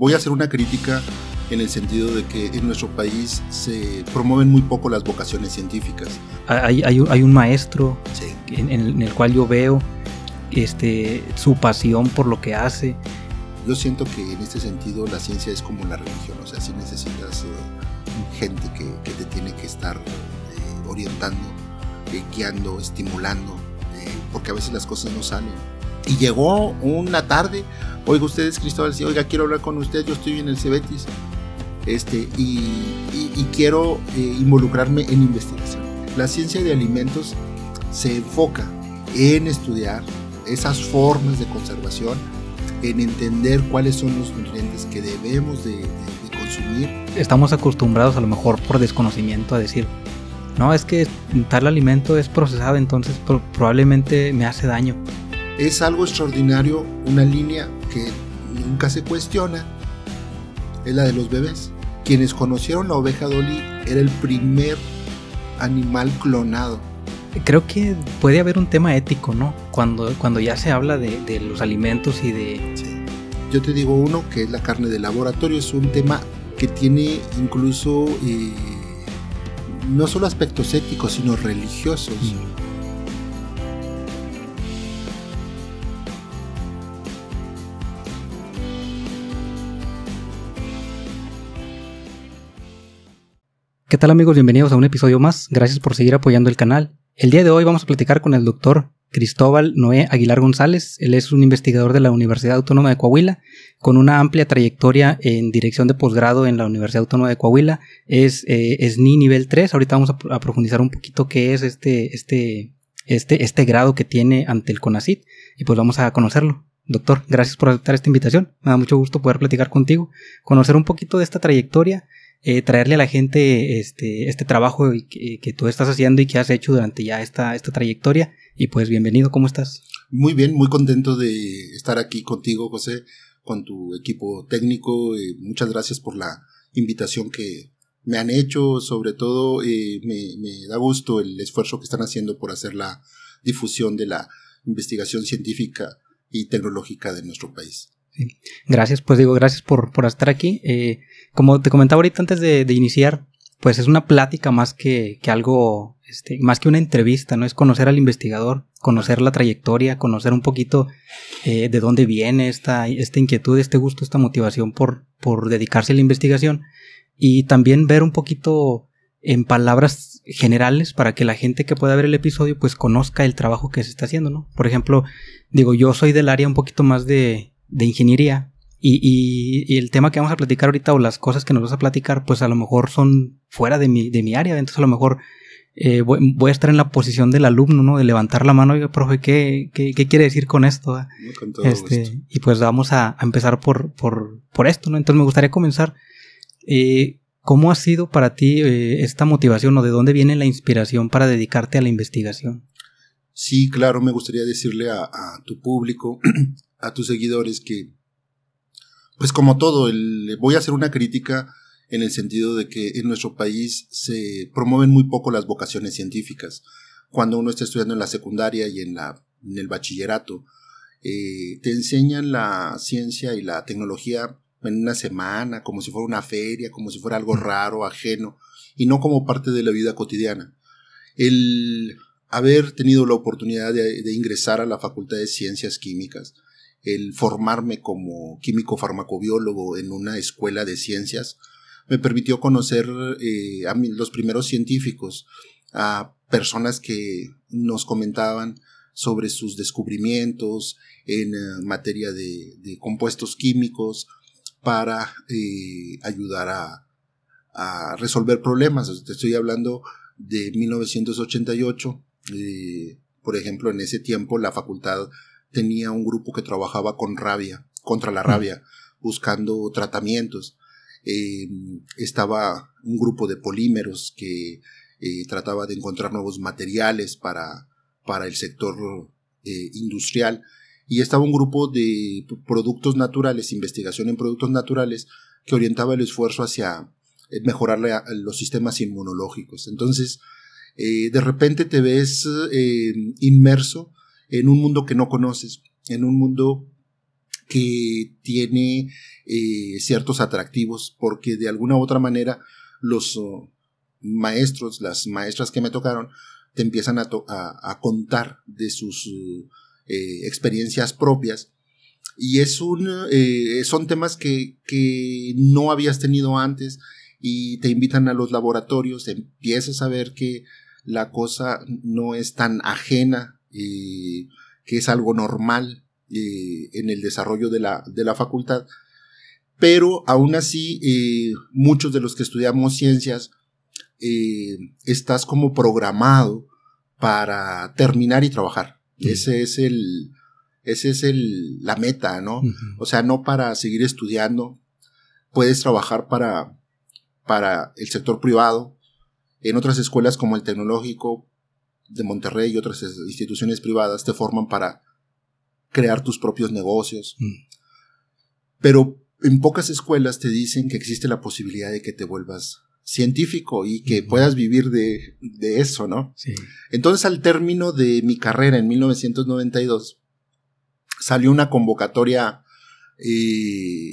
Voy a hacer una crítica en el sentido de que en nuestro país se promueven muy poco las vocaciones científicas. Ah, hay, un maestro en, el cual yo veo este, su pasión por lo que hace. Yo siento que en este sentido la ciencia es como la religión, o sea, si necesitas eh, gente que, te tiene que estar eh, orientando, eh, guiando, estimulando, porque a veces las cosas no salen y llegó una tarde, oiga ustedes Cristóbal, sí, oiga quiero hablar con usted, yo estoy en el Cebetis este, y, quiero eh, involucrarme en investigación. La ciencia de alimentos se enfoca en estudiar esas formas de conservación, en entender cuáles son los nutrientes que debemos de consumir. Estamos acostumbrados a lo mejor por desconocimiento a decir, no, es que tal alimento es procesado, entonces probablemente me hace daño. Es algo extraordinario, una línea que nunca se cuestiona, es la de los bebés. Quienes conocieron la oveja Dolly era el primer animal clonado. Creo que puede haber un tema ético, ¿no? Cuando, cuando ya se habla de, los alimentos y de... Yo te digo uno que es la carne de laboratorio, es un tema que tiene incluso eh, no solo aspectos éticos, sino religiosos. Mm. ¿Qué tal amigos? Bienvenidos a un episodio más. Gracias por seguir apoyando el canal. El día de hoy vamos a platicar con el doctor Cristóbal Noé Aguilar González. Él es un investigador de la Universidad Autónoma de Coahuila, con una amplia trayectoria en dirección de posgrado en la Universidad Autónoma de Coahuila. Es eh, SNI nivel 3. Ahorita vamos a, profundizar un poquito qué es este, este, este, este grado que tiene ante el CONACIT y pues vamos a conocerlo. Doctor, gracias por aceptar esta invitación. Me da mucho gusto poder platicar contigo, conocer un poquito de esta trayectoria eh, traerle a la gente este, este trabajo que, que, tú estás haciendo y que has hecho durante ya esta, esta trayectoria. Y pues bienvenido, ¿cómo estás? Muy bien, muy contento de estar aquí contigo, José, con tu equipo técnico. Eh, muchas gracias por la invitación que me han hecho, sobre todo eh, me, da gusto el esfuerzo que están haciendo por hacer la difusión de la investigación científica y tecnológica de nuestro país. Gracias, pues digo, gracias por, por estar aquí. Como te comentaba ahorita antes de, iniciar, pues es una plática más que, que algo, este, más que una entrevista, ¿no? Es conocer al investigador, conocer la trayectoria, conocer un poquito eh, de dónde viene esta, esta inquietud, este gusto, esta motivación por, por dedicarse a la investigación y también ver un poquito en palabras generales para que la gente que pueda ver el episodio pues conozca el trabajo que se está haciendo, ¿no? Por ejemplo, digo, yo soy del área un poquito más de, de ingeniería, y, el tema que vamos a platicar ahorita o las cosas que nos vas a platicar, pues a lo mejor son fuera de mi, área, entonces a lo mejor eh, voy, a estar en la posición del alumno, ¿no? De levantar la mano y, profe, ¿qué, quiere decir con esto? Ah? Este, y pues vamos a, empezar por, esto, ¿no? Entonces me gustaría comenzar. Eh, ¿Cómo ha sido para ti eh, esta motivación o de dónde viene la inspiración para dedicarte a la investigación? Sí, claro, me gustaría decirle a tu público, a tus seguidores que pues como todo, voy a hacer una crítica en el sentido de que en nuestro país se promueven muy poco las vocaciones científicas. Cuando uno está estudiando en la secundaria y en, el bachillerato, eh, te enseñan la ciencia y la tecnología en una semana, como si fuera una feria, como si fuera algo raro, ajeno, y no como parte de la vida cotidiana. El haber tenido la oportunidad de ingresar a la Facultad de Ciencias Químicas, el formarme como químico farmacobiólogo en una escuela de ciencias me permitió conocer eh, a los primeros científicos, a personas que nos comentaban sobre sus descubrimientos en eh, materia de, compuestos químicos para eh, ayudar a, resolver problemas. Te estoy hablando de 1988. por ejemplo, en ese tiempo la Facultad tenía un grupo que trabajaba con rabia, contra la rabia, buscando tratamientos. Em, estaba un grupo de polímeros que eh, trataba de encontrar nuevos materiales para, para el sector eh, industrial. Y estaba un grupo de productos naturales, investigación en productos naturales, que orientaba el esfuerzo hacia eh, mejorar los sistemas inmunológicos. Entonces, de repente te ves inmerso en un mundo que no conoces, en un mundo que tiene eh, ciertos atractivos, porque de alguna u otra manera los oh, maestros, las maestras que me tocaron, te empiezan a, contar de sus eh, experiencias propias. Y es un, eh, son temas que, que no habías tenido antes y te invitan a los laboratorios, empiezas a ver que la cosa no es tan ajena y que es algo normal eh, en el desarrollo de la, facultad. Pero aún así, eh, muchos de los que estudiamos ciencias, eh, estás como programado para terminar y trabajar. Ese es el, ese es la meta, ¿no? O sea, no para seguir estudiando. Puedes trabajar para, para el sector privado. En otras escuelas como el tecnológico de Monterrey y otras este, instituciones privadas te forman para crear tus propios negocios. Mm. Pero en pocas escuelas te dicen que existe la posibilidad de que te vuelvas científico y que puedas vivir de, eso, ¿no? Entonces al término de mi carrera en 1992 salió una convocatoria eh,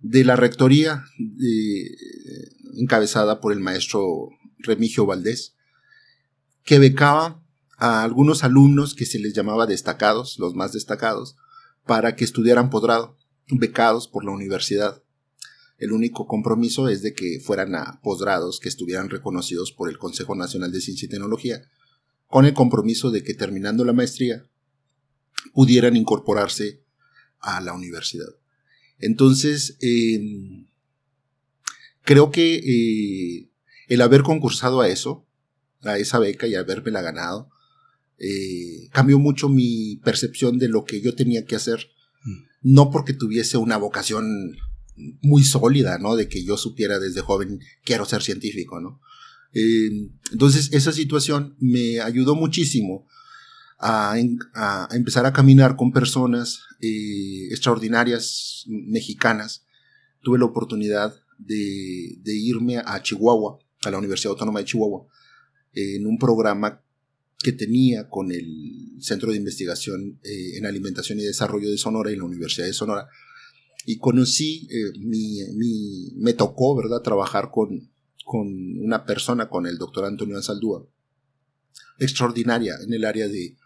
de la rectoría eh, encabezada por el maestro Remigio Valdés que becaba a algunos alumnos que se les llamaba destacados, los más destacados, para que estudiaran posgrado, becados por la universidad. El único compromiso es de que fueran a que estuvieran reconocidos por el Consejo Nacional de Ciencia y Tecnología, con el compromiso de que terminando la maestría pudieran incorporarse a la universidad. Entonces, em, creo que eh, el haber concursado a eso a esa beca y haberme la ganado, eh, cambió mucho mi percepción de lo que yo tenía que hacer. Mm. No porque tuviese una vocación muy sólida, ¿no? De que yo supiera desde joven, quiero ser científico, ¿no? Eh, entonces, esa situación me ayudó muchísimo a, empezar a caminar con personas eh, extraordinarias mexicanas. Tuve la oportunidad de irme a Chihuahua, a la Universidad Autónoma de Chihuahua, en un programa que tenía con el Centro de Investigación eh, en Alimentación y Desarrollo de Sonora y la Universidad de Sonora. Y conocí, eh, mi, me tocó, ¿verdad?, trabajar con, con una persona, con el doctor Antonio Ansaldúa, extraordinaria en el área de,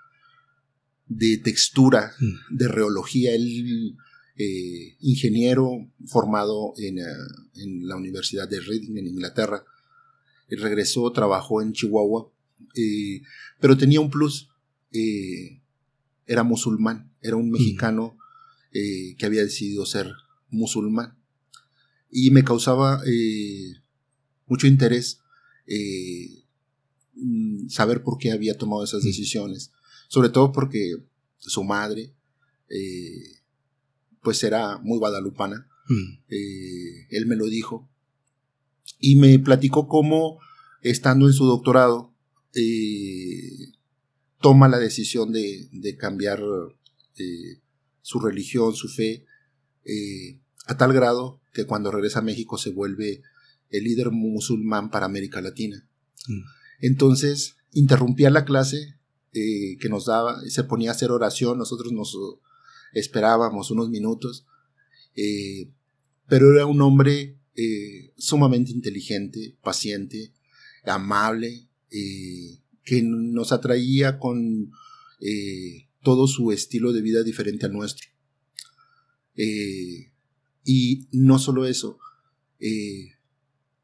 de textura, mm. de reología. Él, eh, ingeniero formado en, en la Universidad de Reading, en Inglaterra, regresó, trabajó en Chihuahua, pero tenía un plus. era musulmán, era un mexicano que había decidido ser musulmán. Y me causaba mucho interés mm, saber por qué había tomado esas decisiones, sobre todo porque su madre, pues era muy guadalupana, él me lo dijo, y me platicó cómo, estando en su doctorado, eh, toma la decisión de, cambiar eh, su religión, su fe, eh, a tal grado que cuando regresa a México se vuelve el líder musulmán para América Latina. Mm. Entonces, interrumpía la clase que nos daba, se ponía a hacer oración, nosotros nos esperábamos unos minutos, pero era un hombre eh, sumamente inteligente, paciente, amable, eh, que nos atraía con eh, todo su estilo de vida diferente al nuestro. y no solo eso,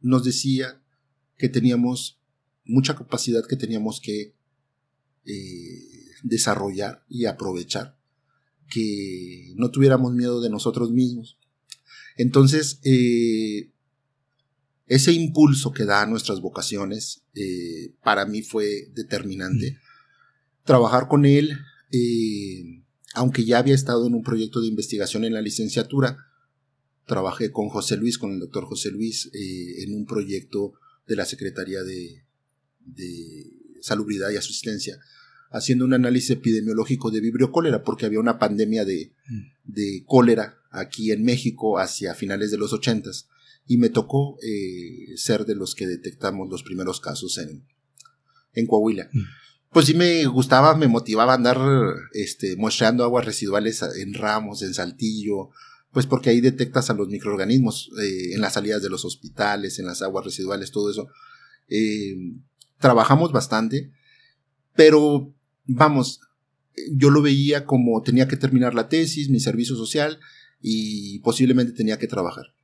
nos decía que teníamos mucha capacidad que teníamos que desarrollar y aprovechar, que no tuviéramos miedo de nosotros mismos, entonces, eh, ese impulso que da a nuestras vocaciones, eh, para mí fue determinante. Mm. Trabajar con él, eh, aunque ya había estado en un proyecto de investigación en la licenciatura, trabajé con José Luis, con el doctor José Luis, en un proyecto de la Secretaría de, Salubridad y Asistencia, haciendo un análisis epidemiológico de cólera, porque había una pandemia de, mm. de cólera aquí en México hacia finales de los ochentas, y me tocó eh, ser de los que detectamos los primeros casos en, en Coahuila. Mm. Pues sí me gustaba, me motivaba andar este, muestreando aguas residuales en ramos, en saltillo, pues porque ahí detectas a los microorganismos eh, en las salidas de los hospitales, en las aguas residuales, todo eso. Eh, trabajamos bastante, pero vamos, yo lo veía como tenía que terminar la tesis, mi servicio social, y posiblemente tenía que trabajar.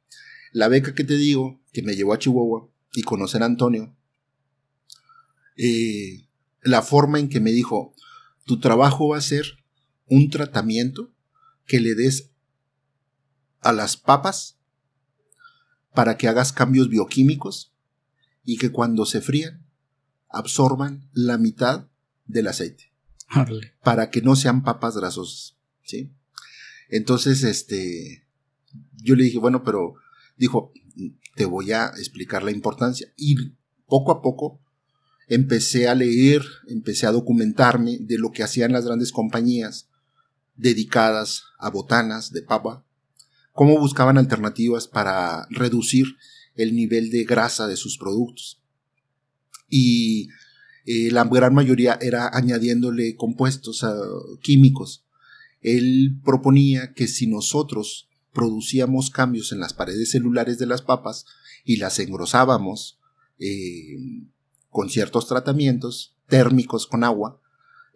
La beca que te digo, que me llevó a Chihuahua y conocer a Antonio, eh, la forma en que me dijo, tu trabajo va a ser un tratamiento que le des a las papas para que hagas cambios bioquímicos y que cuando se frían absorban la mitad del aceite. Para que no sean papas grasosas. ¿sí? Entonces, este, yo le dije, bueno, pero dijo, te voy a explicar la importancia. Y poco a poco empecé a leer, empecé a documentarme de lo que hacían las grandes compañías dedicadas a botanas de papa, cómo buscaban alternativas para reducir el nivel de grasa de sus productos. Y eh, la gran mayoría era añadiéndole compuestos ah, químicos él proponía que si nosotros producíamos cambios en las paredes celulares de las papas y las engrosábamos eh, con ciertos tratamientos térmicos con agua,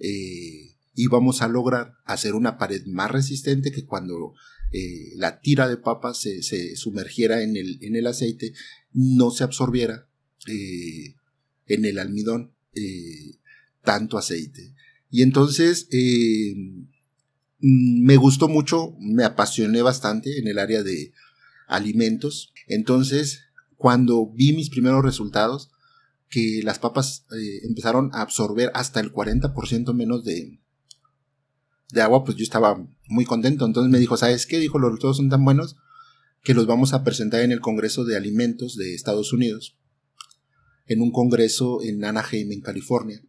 eh, íbamos a lograr hacer una pared más resistente que cuando eh, la tira de papa se, sumergiera en el, en el, aceite, no se absorbiera en el almidón tanto aceite. Y entonces Mm, me gustó mucho, me apasioné bastante en el área de alimentos. Entonces, cuando vi mis primeros resultados, que las papas eh, empezaron a absorber hasta el 40% menos de, de agua, pues yo estaba muy contento. Entonces me dijo, ¿sabes qué? Dijo, los resultados son tan buenos que los vamos a presentar en el Congreso de Alimentos de Estados Unidos, en un congreso en Anaheim, en California,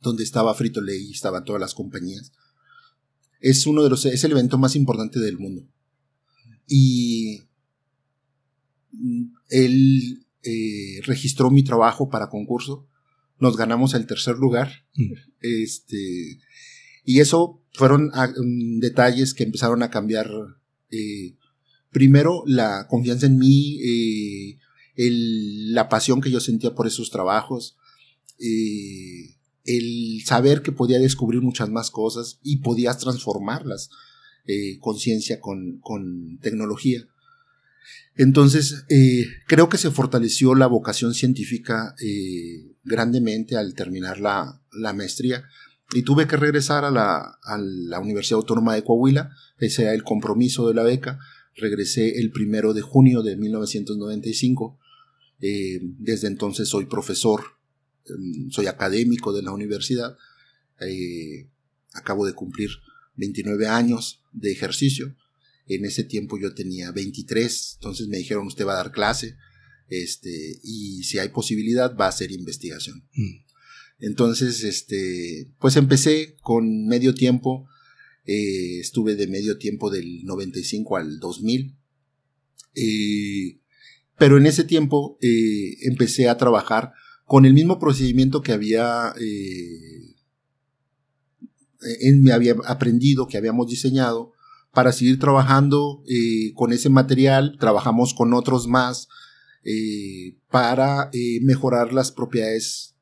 donde estaba Frito Lay y estaban todas las compañías es uno de los es el evento más importante del mundo. Y él eh, registró mi trabajo para concurso. Nos ganamos el tercer lugar. Mm. Este, y eso fueron ah, mm, detalles que empezaron a cambiar. Eh, primero, la confianza en mí, eh, la pasión que yo sentía por esos trabajos. Y el saber que podía descubrir muchas más cosas y podías transformarlas eh, con ciencia, con, tecnología. Entonces, eh, creo que se fortaleció la vocación científica eh, grandemente al terminar la, maestría y tuve que regresar a la, Universidad Autónoma de Coahuila, ese era el compromiso de la beca. Regresé el primero de junio de 1995. desde entonces soy profesor Em, soy académico de la universidad, eh, acabo de cumplir 29 años de ejercicio, en ese tiempo yo tenía 23, entonces me dijeron usted va a dar clase, este, y si hay posibilidad va a hacer investigación. Mm. Entonces, este, pues empecé con medio tiempo, eh, estuve de medio tiempo del 95 al 2000, eh, pero en ese tiempo empecé a trabajar con el mismo procedimiento que había, eh, había aprendido, que habíamos diseñado, para seguir trabajando eh, con ese material, trabajamos con otros más eh, para eh, mejorar las propiedades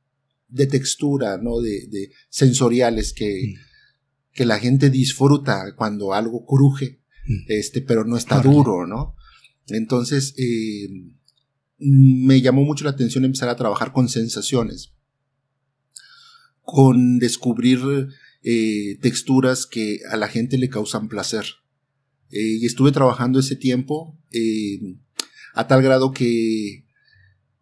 de textura, ¿no? de, de sensoriales que, mm. que, la gente disfruta cuando algo cruje, mm. este, pero no está duro, ¿no? Entonces, me llamó mucho la atención empezar a trabajar con sensaciones, con descubrir eh, texturas que a la gente le causan placer. Eh, y estuve trabajando ese tiempo eh, a tal grado que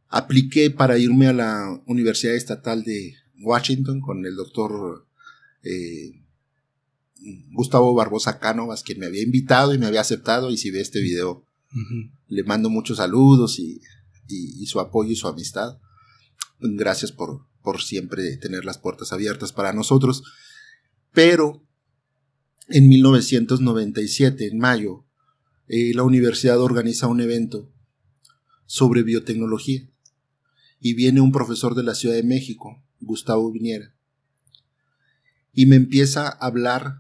apliqué para irme a la Universidad Estatal de Washington con el doctor Gustavo Barbosa Cánovas, quien me había invitado y me había aceptado, y si ve este video, le mando muchos saludos y y, su apoyo y su amistad. Gracias por, por siempre tener las puertas abiertas para nosotros. Pero en 1997, en mayo, eh, la universidad organiza un evento sobre biotecnología y viene un profesor de la Ciudad de México, Gustavo Viniera, y me empieza a hablar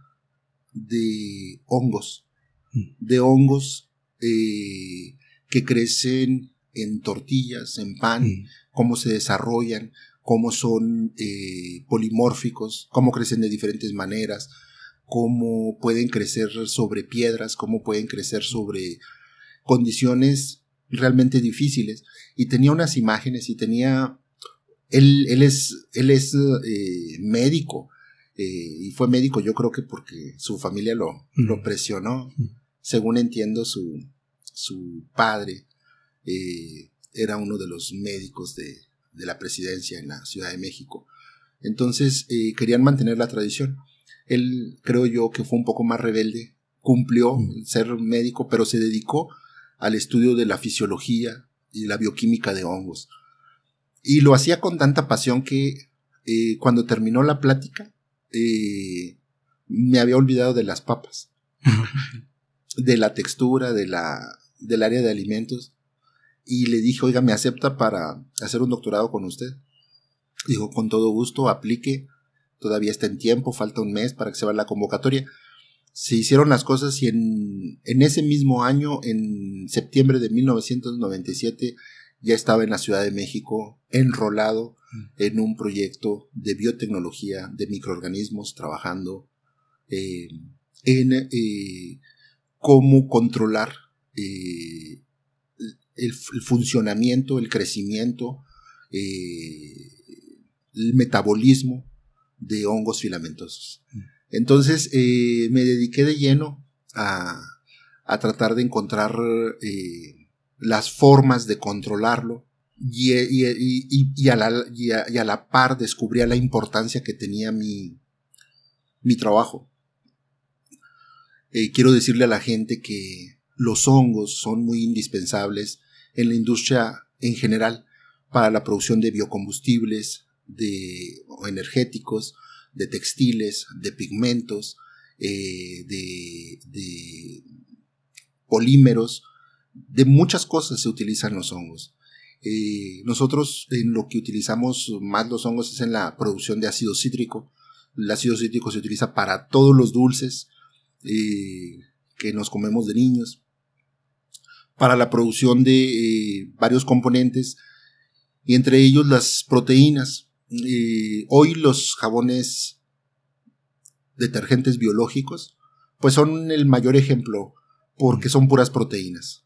de hongos, mm. de hongos eh, que crecen en tortillas, en pan, cómo se desarrollan, cómo son eh, polimórficos, cómo crecen de diferentes maneras, cómo pueden crecer sobre piedras, cómo pueden crecer sobre condiciones realmente difíciles. Y tenía unas imágenes y tenía... Él, es, él es eh, médico eh, y fue médico yo creo que porque su familia lo, lo presionó, según entiendo su, su padre eh, era uno de los médicos de, la presidencia en la Ciudad de México. Entonces eh, querían mantener la tradición. Él creo yo que fue un poco más rebelde, cumplió ser médico, pero se dedicó al estudio de la fisiología y la bioquímica de hongos. Y lo hacía con tanta pasión que eh, cuando terminó la plática, me había olvidado de las papas, de la textura, de la, del área de alimentos y le dije, oiga, ¿me acepta para hacer un doctorado con usted? Dijo, con todo gusto, aplique, todavía está en tiempo, falta un mes para que se vaya la convocatoria. Se hicieron las cosas y en, ese mismo año, en septiembre de 1997, ya estaba en la Ciudad de México enrolado mm. en un proyecto de biotecnología de microorganismos, trabajando eh, en eh, cómo controlar eh, el, funcionamiento, el crecimiento, eh, el metabolismo de hongos filamentosos. Mm. Entonces eh, me dediqué de lleno a, a tratar de encontrar eh, las formas de controlarlo y, y, y, a la, a, la par descubría la importancia que tenía mi, mi trabajo. quiero decirle a la gente que los hongos son muy indispensables en la industria en general para la producción de biocombustibles, de energéticos, de textiles, de pigmentos, eh, de, polímeros, de muchas cosas se utilizan los hongos. Eh, nosotros en lo que utilizamos más los hongos es en la producción de ácido cítrico. El ácido cítrico se utiliza para todos los dulces eh, que nos comemos de niños, para la producción de eh, varios componentes, y entre ellos las proteínas. Eh, hoy los jabones detergentes biológicos, pues son el mayor ejemplo porque son puras proteínas,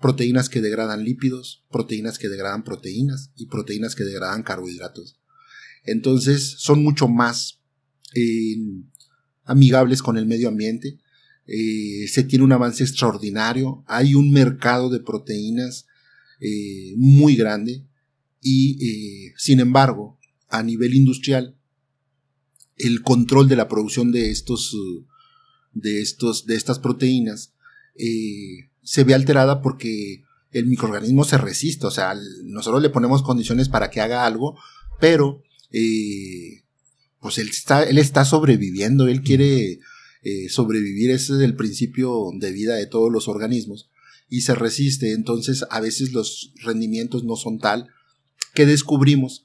Proteínas que degradan lípidos, proteínas que degradan proteínas y proteínas que degradan carbohidratos. Entonces son mucho más eh, amigables con el medio ambiente eh, se tiene un avance extraordinario, hay un mercado de proteínas eh, muy grande y, eh, sin embargo, a nivel industrial, el control de la producción de estos, de estos, de estas proteínas se ve alterada porque el microorganismo se resiste, o sea, nosotros le ponemos condiciones para que haga algo, pero pues él está, él está sobreviviendo, él quiere eh, sobrevivir, ese es el principio de vida de todos los organismos y se resiste, entonces a veces los rendimientos no son tal que descubrimos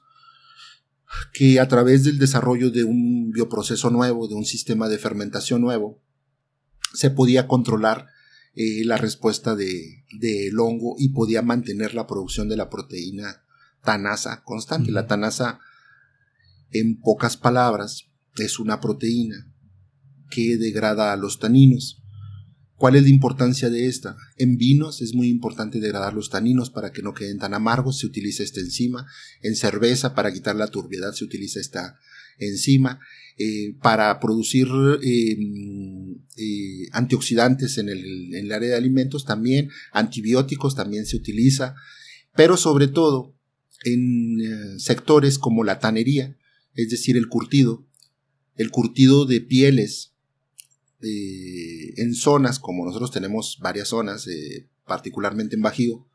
que a través del desarrollo de un bioproceso nuevo, de un sistema de fermentación nuevo, se podía controlar eh, la respuesta del de, hongo y podía mantener la producción de la proteína tanasa constante. La tanasa, en pocas palabras, es una proteína que degrada a los taninos. ¿Cuál es la importancia de esta? En vinos es muy importante degradar los taninos para que no queden tan amargos, se utiliza esta enzima. En cerveza, para quitar la turbiedad, se utiliza esta enzima. Eh, para producir em, eh, antioxidantes en el, área de alimentos también, antibióticos también se utiliza, pero sobre todo en eh, sectores como la tanería, es decir, el curtido, el curtido de pieles, en zonas como nosotros tenemos varias zonas, eh, particularmente en Bajío,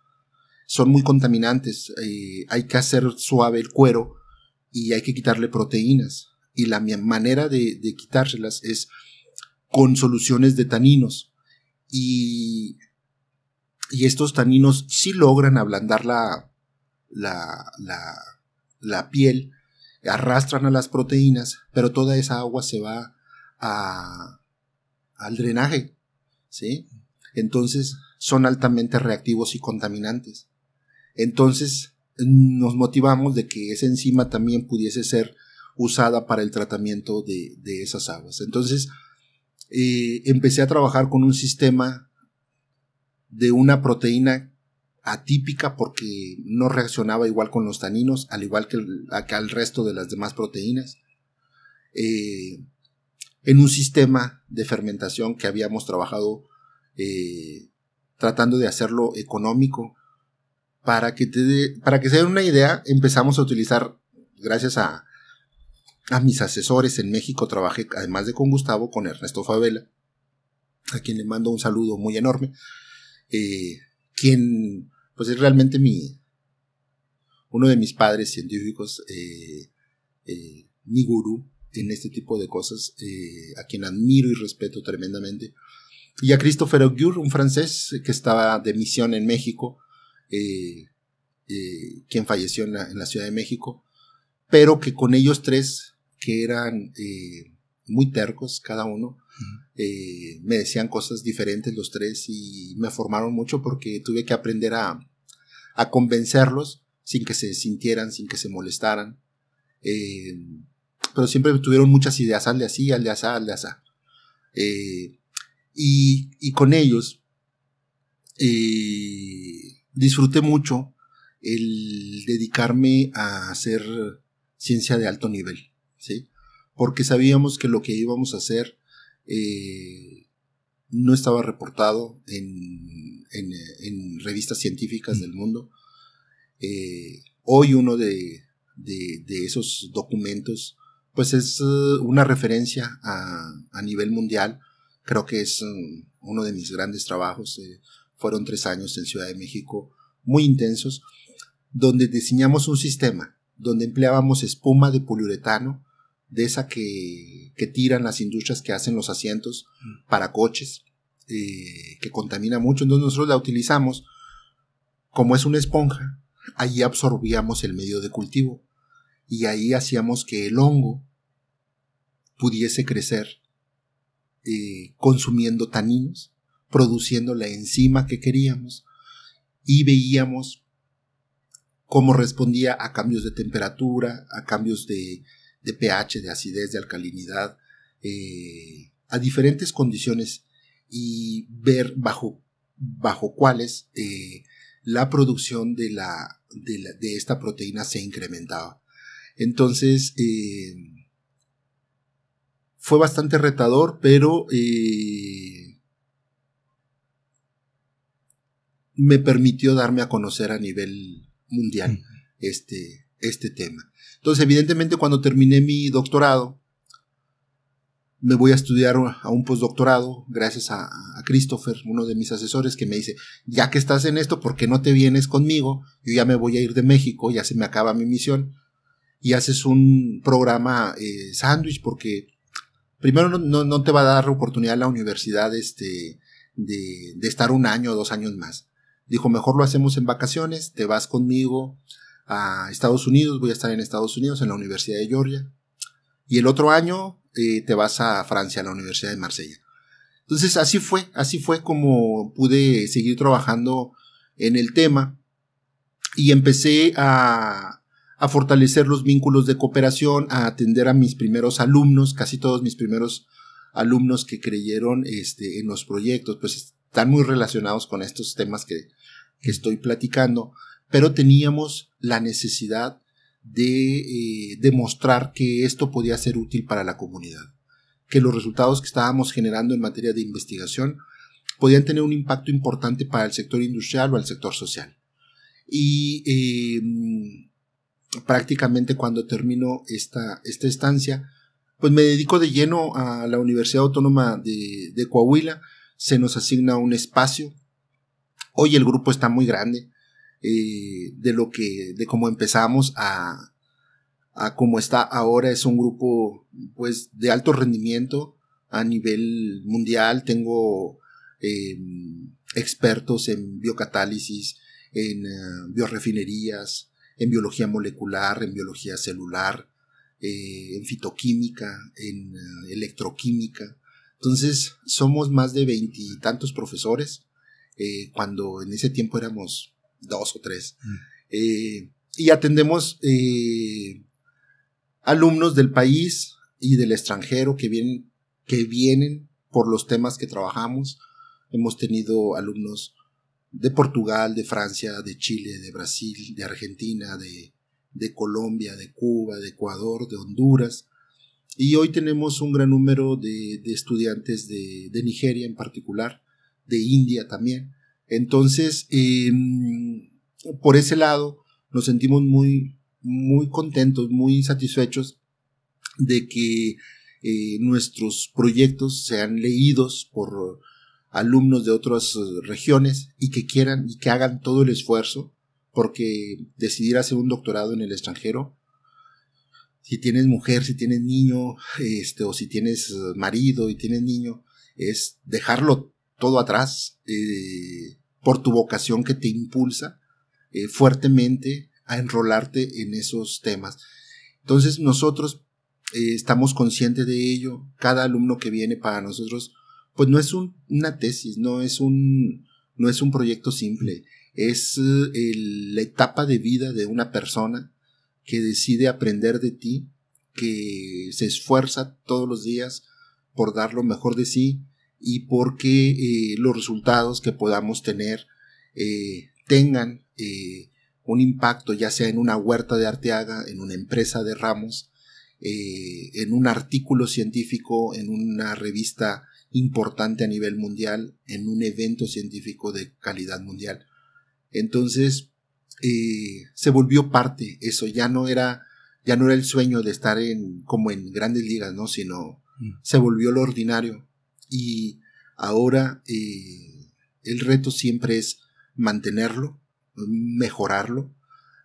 son muy contaminantes. Eh, hay que hacer suave el cuero y hay que quitarle proteínas. Y la manera de, quitárselas es con soluciones de taninos. Y, y estos taninos sí logran ablandar la, la, la piel, arrastran a las proteínas, pero toda esa agua se va a, al drenaje, ¿sí? Entonces son altamente reactivos y contaminantes. Entonces nos motivamos de que esa enzima también pudiese ser usada para el tratamiento de, esas aguas. Entonces eh, empecé a trabajar con un sistema de una proteína atípica porque no reaccionaba igual con los taninos, al igual que, al resto de las demás proteínas. Eh, en un sistema de fermentación que habíamos trabajado eh, tratando de hacerlo económico. Para que, te para que se den una idea, empezamos a utilizar, gracias a, mis asesores en México, trabajé además de con Gustavo, con Ernesto Favela, a quien le mando un saludo muy enorme, eh, quien pues es realmente mi, uno de mis padres científicos, eh, mi gurú, en este tipo de cosas, eh, a quien admiro y respeto tremendamente. Y a Christopher Augur, un francés que estaba de misión en México, eh, eh, quien falleció en la, Ciudad de México, pero que con ellos tres, que eran muy tercos cada uno, me decían cosas diferentes los tres y me formaron mucho porque tuve que aprender a, a convencerlos sin que se sintieran, sin que se molestaran pero siempre tuvieron muchas ideas, al de así, al de al Eh, y, y, con ellos eh, disfruté mucho el dedicarme a hacer ciencia de alto nivel, ¿sí? Porque sabíamos que lo que íbamos a hacer eh, no estaba reportado en, en, revistas científicas del mundo. Eh, hoy uno de, esos documentos pues es eh, una referencia a, nivel mundial. Creo que es eh, uno de mis grandes trabajos. Eh, fueron tres años en Ciudad de México muy intensos, donde diseñamos un sistema, donde empleábamos espuma de poliuretano, de esa que, que tiran las industrias que hacen los asientos mm. para coches, que contamina mucho. Entonces nosotros la utilizamos como es una esponja, allí absorbíamos el medio de cultivo y ahí hacíamos que el hongo pudiese crecer eh, consumiendo taninos, produciendo la enzima que queríamos y veíamos cómo respondía a cambios de temperatura, a cambios de, pH, de acidez, de alcalinidad, eh, a diferentes condiciones y ver bajo, bajo cuáles eh, la producción de, de esta proteína se incrementaba. Entonces, eh, fue bastante retador, pero eh, me permitió darme a conocer a nivel mundial este, este tema. Entonces, evidentemente, cuando terminé mi doctorado, me voy a estudiar a un postdoctorado gracias a, a, Christopher, uno de mis asesores, que me dice, ya que estás en esto, ¿por qué no te vienes conmigo? Yo ya me voy a ir de México, ya se me acaba mi misión, y haces un programa eh, sándwich porque primero no, te va a dar oportunidad la universidad este, de, estar un año o dos años más. Dijo, mejor lo hacemos en vacaciones, te vas conmigo a Estados Unidos, voy a estar en Estados Unidos, en la Universidad de Georgia, y el otro año eh, te vas a Francia, a la Universidad de Marsella. Entonces así fue, así fue como pude seguir trabajando en el tema y empecé a, a fortalecer los vínculos de cooperación, a atender a mis primeros alumnos, casi todos mis primeros alumnos que creyeron este, en los proyectos, pues están muy relacionados con estos temas que, mm. estoy platicando, pero teníamos la necesidad de eh, demostrar que esto podía ser útil para la comunidad, que los resultados que estábamos generando en materia de investigación podían tener un impacto importante para el sector industrial o el sector social. Y em, prácticamente cuando termino esta, estancia, pues me dedico de lleno a la Universidad Autónoma de, Coahuila, se nos asigna un espacio, hoy el grupo está muy grande, eh, de lo que, de cómo empezamos a, a cómo está ahora, es un grupo pues de alto rendimiento a nivel mundial, tengo eh, expertos en biocatálisis, en eh, biorefinerías, en biología molecular, en biología celular, eh, en fitoquímica, en eh, electroquímica. Entonces, somos más de veintitantos profesores, eh, cuando en ese tiempo éramos dos o tres. Mm. y atendemos alumnos del país y del extranjero que vienen, que vienen por los temas que trabajamos. Hemos tenido alumnos de Portugal, de Francia, de Chile, de Brasil, de Argentina, de, Colombia, de Cuba, de Ecuador, de Honduras. Y hoy tenemos un gran número de, estudiantes de, Nigeria en particular, de India también. Entonces, em, por ese lado, nos sentimos muy, muy contentos, muy satisfechos de que eh, nuestros proyectos sean leídos por alumnos de otras eh, regiones y que quieran y que hagan todo el esfuerzo porque decidir hacer un doctorado en el extranjero, si tienes mujer, si tienes niño, este, o si tienes eh, marido y tienes niño, es dejarlo todo atrás eh, por tu vocación que te impulsa fuertemente a enrolarte en esos temas. Entonces nosotros estamos conscientes de ello, cada alumno que viene para nosotros pues no es un, una tesis, no es un, no es un proyecto simple, es eh, la etapa de vida de una persona que decide aprender de ti, que se esfuerza todos los días por dar lo mejor de sí y porque eh, los resultados que podamos tener eh, tengan un impacto, ya sea en una huerta de Arteaga, en una empresa de ramos, en un artículo científico, en una revista importante a nivel mundial en un evento científico de calidad mundial. Entonces, eh, se volvió parte eso, ya no era, ya no era el sueño de estar en, como en grandes ligas, ¿no? Sino mm. se volvió lo ordinario. Y ahora eh, el reto siempre es mantenerlo, mejorarlo,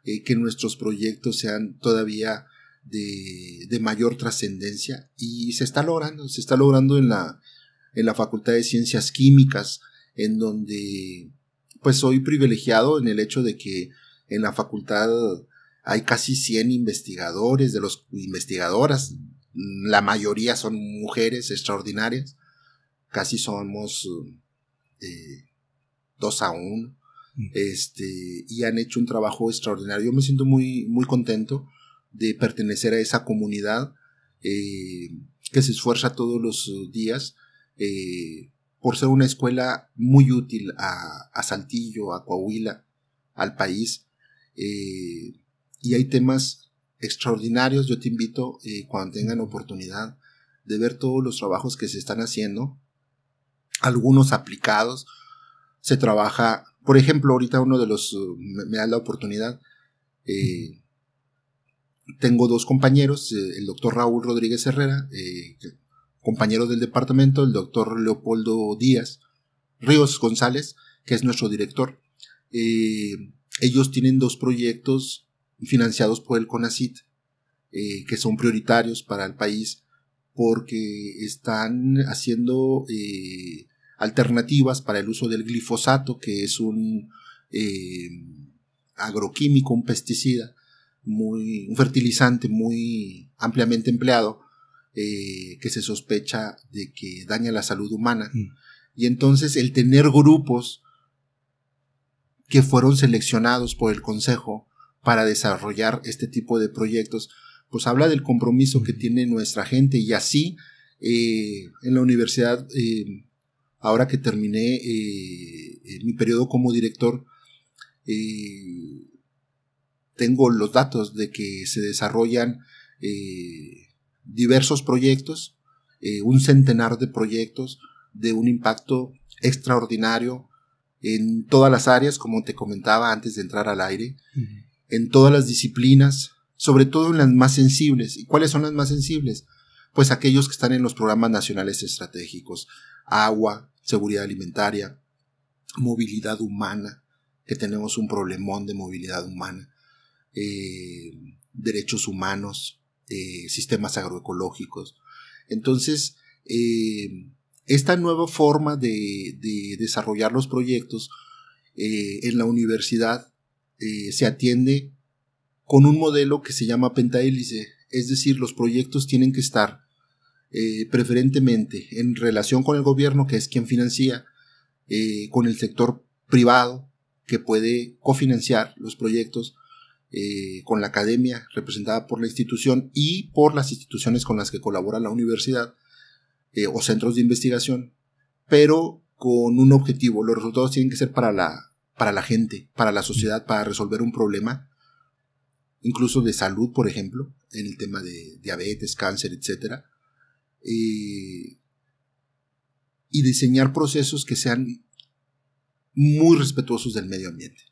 eh, que nuestros proyectos sean todavía de mayor trascendencia. Y se está logrando, se está logrando en la, en la Facultad de Ciencias Químicas, en donde pues soy privilegiado en el hecho de que en la facultad hay casi 100 investigadores, de los investigadoras, la mayoría son mujeres extraordinarias, casi somos eh, dos a uno, mm. este, y han hecho un trabajo extraordinario. Yo me siento muy, muy contento de pertenecer a esa comunidad eh, que se esfuerza todos los días eh, por ser una escuela muy útil a, Saltillo, a Coahuila, al país. Eh, y hay temas extraordinarios. Yo te invito, eh, cuando tengan oportunidad, de ver todos los trabajos que se están haciendo, algunos aplicados. Se trabaja, por ejemplo, ahorita uno de los, uh, me, da la oportunidad, tengo dos compañeros, el doctor Raúl Rodríguez Herrera, compañeros del departamento, el doctor Leopoldo Díaz Ríos González, que es nuestro director. Eh, ellos tienen dos proyectos financiados por el CONACIT, eh, que son prioritarios para el país porque están haciendo eh, alternativas para el uso del glifosato, que es un agroquímico, un pesticida, muy, un fertilizante muy ampliamente empleado eh, que se sospecha de que daña la salud humana. Mm. Y entonces el tener grupos que fueron seleccionados por el Consejo para desarrollar este tipo de proyectos, pues habla del compromiso que mm. tiene nuestra gente y así eh, en la universidad, eh, ahora que terminé mi periodo como director, tengo los datos de que se desarrollan diversos proyectos, eh, un centenar de proyectos de un impacto extraordinario en todas las áreas, como te comentaba antes de entrar al aire, en todas las disciplinas, sobre todo en las más sensibles. ¿Y cuáles son las más sensibles? Pues aquellos que están en los programas nacionales estratégicos, agua, seguridad alimentaria, movilidad humana, que tenemos un problemón de movilidad humana, eh, derechos humanos, sistemas agroecológicos. Entonces, eh, esta nueva forma de, desarrollar los proyectos eh, en la universidad eh, se atiende con un modelo que se llama pentahélice, es decir, los proyectos tienen que estar preferentemente en relación con el gobierno, que es quien financia, con el sector privado, que puede cofinanciar los proyectos, eh, con la academia representada por la institución y por las instituciones con las que colabora la universidad eh, o centros de investigación, pero con un objetivo. Los resultados tienen que ser para la, para la gente, para la sociedad, para resolver un problema, incluso de salud, por ejemplo, en el tema de diabetes, cáncer, etc. Eh, y diseñar procesos que sean muy respetuosos del medio ambiente.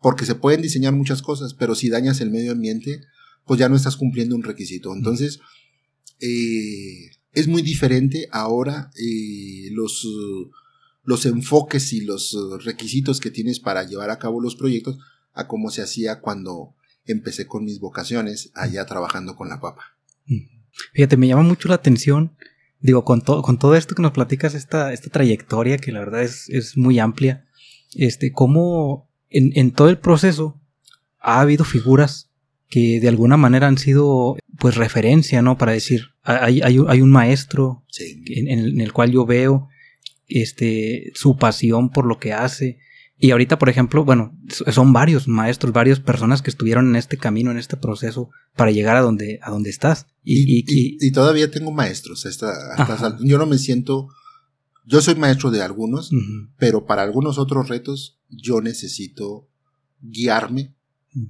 Porque se pueden diseñar muchas cosas, pero si dañas el medio ambiente, pues ya no estás cumpliendo un requisito. Entonces, eh, es muy diferente ahora eh, los, los enfoques y los requisitos que tienes para llevar a cabo los proyectos a cómo se hacía cuando empecé con mis vocaciones allá trabajando con la papa. Fíjate, me llama mucho la atención, digo, con, con todo esto que nos platicas, esta, esta trayectoria que la verdad es, es muy amplia, este, cómo en, todo el proceso ha habido figuras que de alguna manera han sido pues referencia, ¿no? Para decir, ah, hay, un maestro en, el cual yo veo este, su pasión por lo que hace. Y ahorita, por ejemplo, bueno, son varios maestros, varias personas que estuvieron en este camino, en este proceso, para llegar a donde, a donde estás. Y, y, todavía tengo maestros. yo no me siento yo soy maestro de algunos, pero para algunos otros retos yo necesito guiarme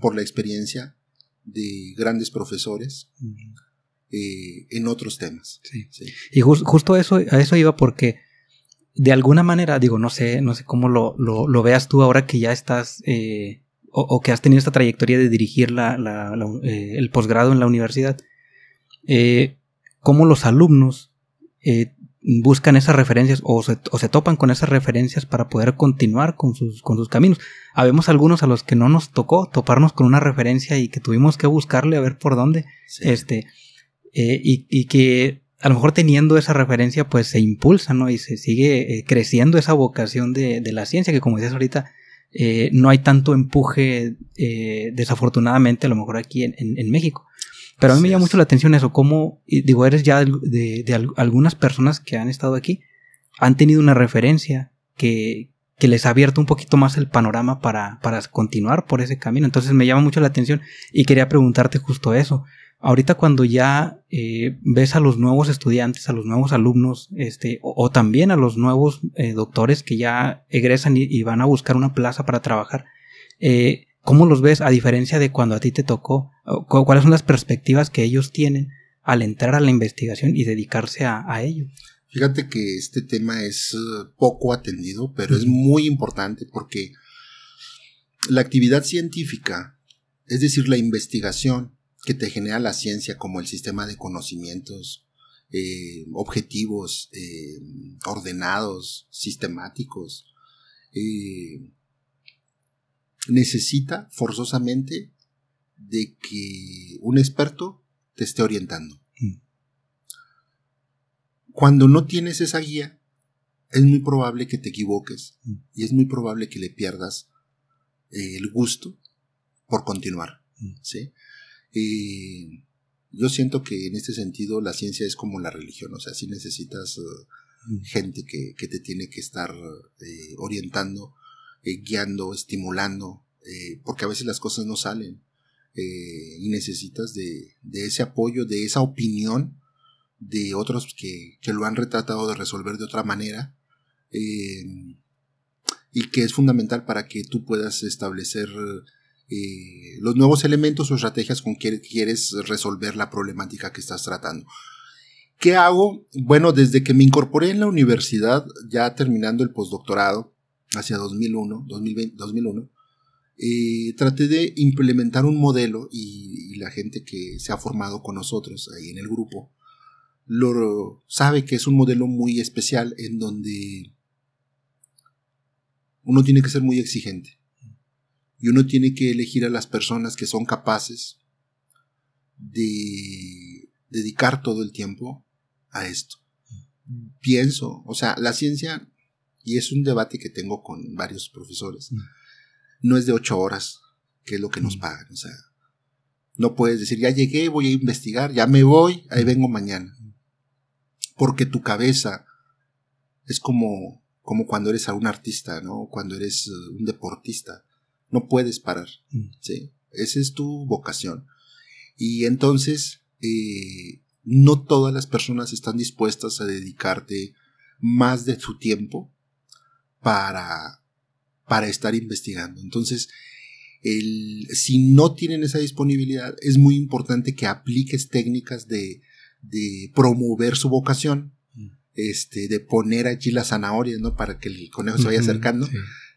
por la experiencia de grandes profesores eh, en otros temas. Y justo eso, a eso iba porque de alguna manera, digo, no sé, no sé cómo lo, veas tú ahora que ya estás eh, o, que has tenido esta trayectoria de dirigir la, eh, el posgrado en la universidad, cómo los alumnos buscan esas referencias o se, o se, topan con esas referencias para poder continuar con sus, con sus caminos. Habemos algunos a los que no nos tocó toparnos con una referencia y que tuvimos que buscarle a ver por dónde. Este, eh, y, y, que a lo mejor teniendo esa referencia pues se impulsa, ¿no? Y se sigue eh, creciendo esa vocación de, la ciencia que como decías ahorita, eh, no hay tanto empuje desafortunadamente a lo mejor aquí en, en México. Pero a mí me llama mucho la atención eso, cómo, digo, eres ya de, algunas personas que han estado aquí, han tenido una referencia que, les ha abierto un poquito más el panorama para, continuar por ese camino. Entonces me llama mucho la atención y quería preguntarte justo eso. Ahorita cuando ya eh, ves a los nuevos estudiantes, a los nuevos alumnos, este, o, también a los nuevos eh, doctores que ya egresan y, van a buscar una plaza para trabajar, eh, ¿Cómo los ves a diferencia de cuando a ti te tocó? ¿Cuáles son las perspectivas que ellos tienen al entrar a la investigación y dedicarse a, ello? Fíjate que este tema es uh, poco atendido, pero es muy importante porque la actividad científica, es decir, la investigación que te genera la ciencia como el sistema de conocimientos, eh, objetivos, eh, ordenados, sistemáticos, eh, necesita forzosamente de que un experto te esté orientando. Mm. Cuando no tienes esa guía, es muy probable que te equivoques mm. y es muy probable que le pierdas eh, el gusto por continuar. Mm. ¿sí? yo siento que en este sentido la ciencia es como la religión, o sea, si necesitas eh, gente que, te tiene que estar eh, orientando eh, guiando, estimulando, eh, porque a veces las cosas no salen eh, y necesitas de, ese apoyo, de esa opinión de otros que, que lo han retratado de resolver de otra manera y que es fundamental para que tú puedas establecer los nuevos elementos o estrategias con que quieres resolver la problemática que estás tratando. ¿Qué hago? Bueno, desde que me incorporé en la universidad, ya terminando el postdoctorado, hacia 2001, 2001 eh, traté de implementar un modelo y, y, la gente que se ha formado con nosotros ahí en el grupo lo sabe que es un modelo muy especial en donde uno tiene que ser muy exigente y uno tiene que elegir a las personas que son capaces de dedicar todo el tiempo a esto. Mm. Pienso, o sea, la ciencia y es un debate que tengo con varios profesores, mm. no es de ocho horas, que es lo que nos mm. pagan. O sea, no puedes decir, ya llegué, voy a investigar, ya me voy, ahí mm. vengo mañana. Porque tu cabeza es como, como cuando eres a un artista, ¿no? Cuando eres eh, un deportista. No puedes parar, ¿sí? Esa es tu vocación. Y entonces, eh, no todas las personas están dispuestas a dedicarte más de su tiempo para, para estar investigando. Entonces, si no tienen esa disponibilidad, es muy importante que apliques técnicas de, de promover su vocación, mm. este, de poner allí las zanahorias, ¿no? Para que el conejo se vaya acercando,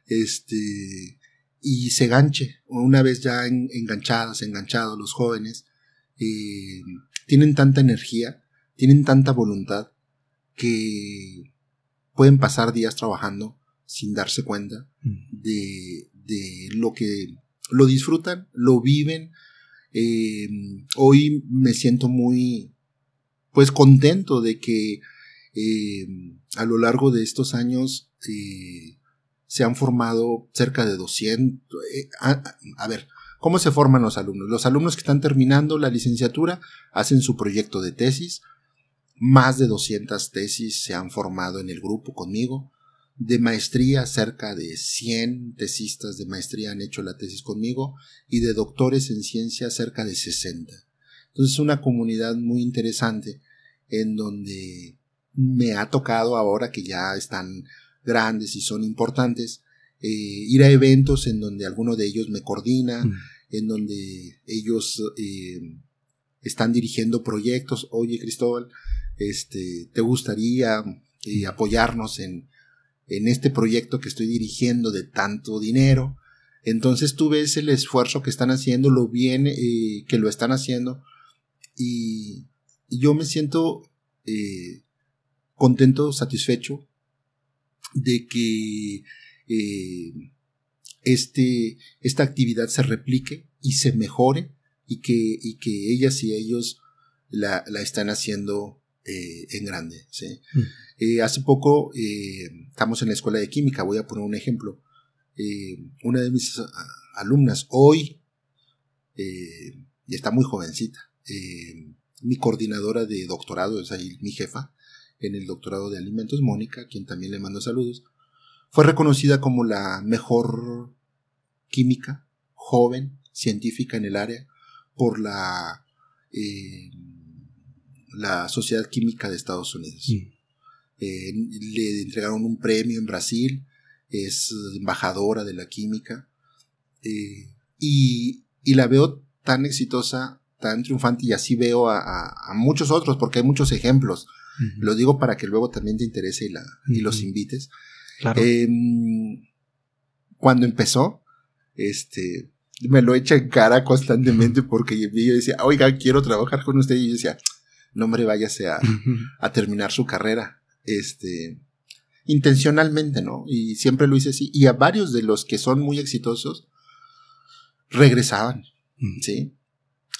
este, y se ganche. Una vez ya enganchados, enganchados los jóvenes, eh, tienen tanta energía, tienen tanta voluntad, que pueden pasar días trabajando sin darse cuenta mm. de, lo que lo disfrutan, lo viven. Eh, hoy me siento muy, pues contento de que eh, a lo largo de estos años eh, se han formado cerca de 200. A, a ver, ¿cómo se forman los alumnos? Los alumnos que están terminando la licenciatura hacen su proyecto de tesis. Más de 200 tesis se han formado en el grupo conmigo de maestría, cerca de 100 tesistas de maestría han hecho la tesis conmigo y de doctores en ciencia cerca de 60. Entonces es una comunidad muy interesante en donde me ha tocado ahora que ya están grandes y son importantes, eh, ir a eventos en donde alguno de ellos me coordina, en donde ellos eh, están dirigiendo proyectos, oye Cristóbal, este, ¿te gustaría eh, apoyarnos en, en este proyecto que estoy dirigiendo de tanto dinero. Entonces tú ves el esfuerzo que están haciendo, lo bien eh, que lo están haciendo y yo me siento eh, contento, satisfecho de que eh, este, esta actividad se replique y se mejore y que, y que ellas y ellos la, la están haciendo eh, en grande. Mm. hace poco eh, estamos en la escuela de química, voy a poner un ejemplo. Eh, una de mis alumnas hoy, y está muy jovencita, mi coordinadora de doctorado, es ahí mi jefa en el doctorado de alimentos, Mónica, quien también le mando saludos, fue reconocida como la mejor química joven científica en el área por la eh, la Sociedad Química de Estados Unidos. Mm. Eh, le entregaron un premio en Brasil, es embajadora de la química, eh, y, la veo tan exitosa, tan triunfante, y así veo a, muchos otros, porque hay muchos ejemplos. Lo digo para que luego también te interese y, los invites. Em, cuando empezó, este, me lo echa en cara constantemente porque yo decía, oiga, quiero trabajar con usted, y yo decía, no hombre váyase a, terminar su carrera. Este, intencionalmente, ¿no? Y siempre lo hice así. Y a varios de los que son muy exitosos regresaban, mm. ¿sí?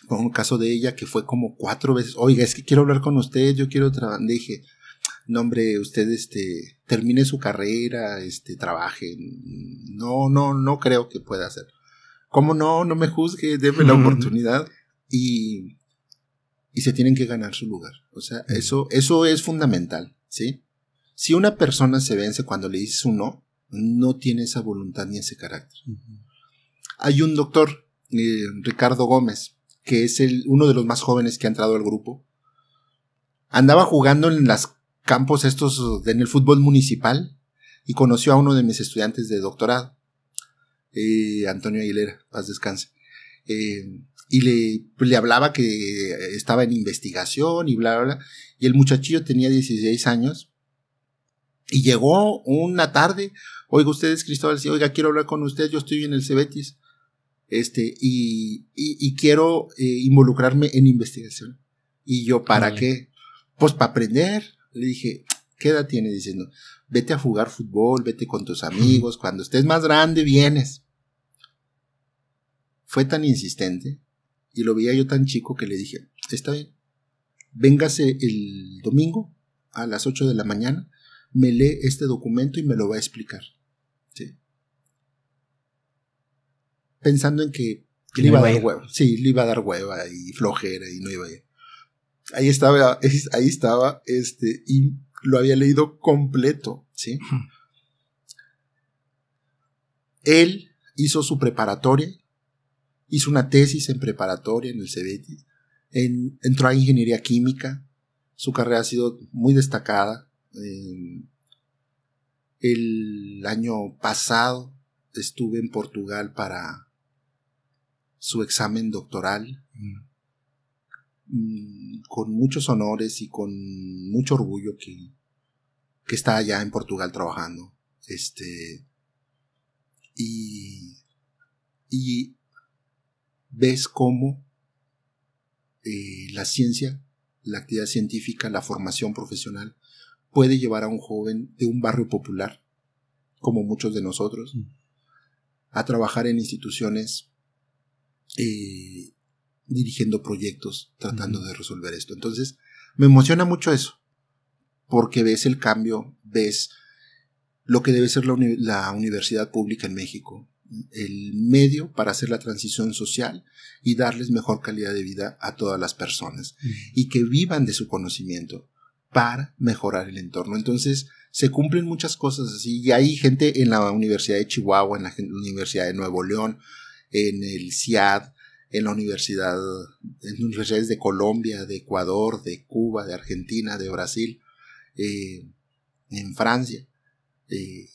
Con un caso de ella que fue como cuatro veces, oiga, es que quiero hablar con usted, yo quiero trabajar. Dije, no hombre, usted este, termine su carrera, este, trabaje. No, no, no creo que pueda hacer. ¿Cómo no? No me juzgue, déme la oportunidad. Y y se tienen que ganar su lugar. O sea, eso, eso es fundamental, ¿sí? Si una persona se vence cuando le dices un no, no tiene esa voluntad ni ese carácter. Hay un doctor, eh, Ricardo Gómez, que es el, uno de los más jóvenes que ha entrado al grupo. Andaba jugando en los campos estos, en el fútbol municipal, y conoció a uno de mis estudiantes de doctorado, eh, Antonio Aguilera, paz descanse. Eh, y le, pues, le hablaba que estaba en investigación y bla, bla, bla. Y el muchachillo tenía 16 años y llegó una tarde, oiga ustedes Cristóbal, sí, oiga, quiero hablar con usted, yo estoy en el Cebetis, este, y, quiero eh, involucrarme en investigación. Y yo, ¿para qué? Pues para aprender. Le dije, ¿qué edad tiene? Diciendo, vete a jugar fútbol, vete con tus amigos, cuando estés más grande vienes. Fue tan insistente y lo veía yo tan chico que le dije, está bien, véngase el domingo a las 8 de la mañana, me lee este documento y me lo va a explicar. Pensando en que, le iba a dar hueva. Sí, le iba a dar hueva y flojera y no iba a ir. Ahí estaba, ahí estaba, este, y lo había leído completo, ¿sí? Él hizo su preparatoria hizo una tesis en preparatoria en el Cebetis, entró a ingeniería química, su carrera ha sido muy destacada. el año pasado estuve en Portugal para su examen doctoral, mm, con muchos honores y con mucho orgullo que, que está allá en Portugal trabajando. Este, y, y ves cómo eh, la ciencia, la actividad científica, la formación profesional puede llevar a un joven de un barrio popular, como muchos de nosotros, mm. a trabajar en instituciones eh, dirigiendo proyectos, tratando de resolver esto. Entonces, me emociona mucho eso, porque ves el cambio, ves lo que debe ser la universidad pública en México, el medio para hacer la transición social y darles mejor calidad de vida a todas las personas y que vivan de su conocimiento para mejorar el entorno. Entonces, se cumplen muchas cosas así y hay gente en la Universidad de Chihuahua, en la Universidad de Nuevo León, en el CIAD, en la universidad, en universidades de Colombia, de Ecuador, de Cuba, de Argentina, de Brasil, eh, en Francia, eh,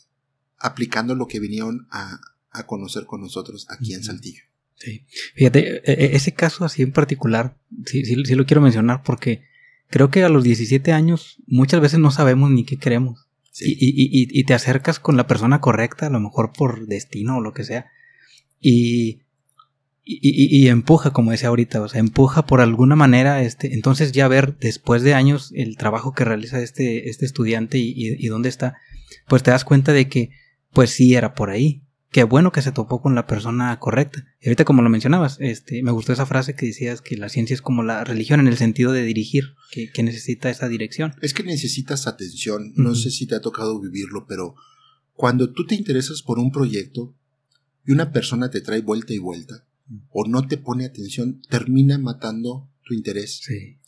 aplicando lo que vinieron a, a conocer con nosotros aquí en Saltillo. Sí, fíjate, e, e, ese caso así en particular, sí, lo quiero mencionar porque creo que a los 17 años muchas veces no sabemos ni qué queremos. Y, te acercas con la persona correcta, a lo mejor por destino o lo que sea, y, empuja, como decía ahorita, o sea, empuja por alguna manera, este, entonces ya ver después de años el trabajo que realiza este, este estudiante y, dónde está, pues te das cuenta de que, pues sí era por ahí, qué bueno que se topó con la persona correcta. Y ahorita como lo mencionabas, este, me gustó esa frase que decías que la ciencia es como la religión en el sentido de dirigir, que, necesita esa dirección. Es que necesitas atención, no sé si te ha tocado vivirlo, pero cuando tú te interesas por un proyecto y una persona te trae vuelta y vuelta, o no te pone atención, termina matando tu interés. Sí.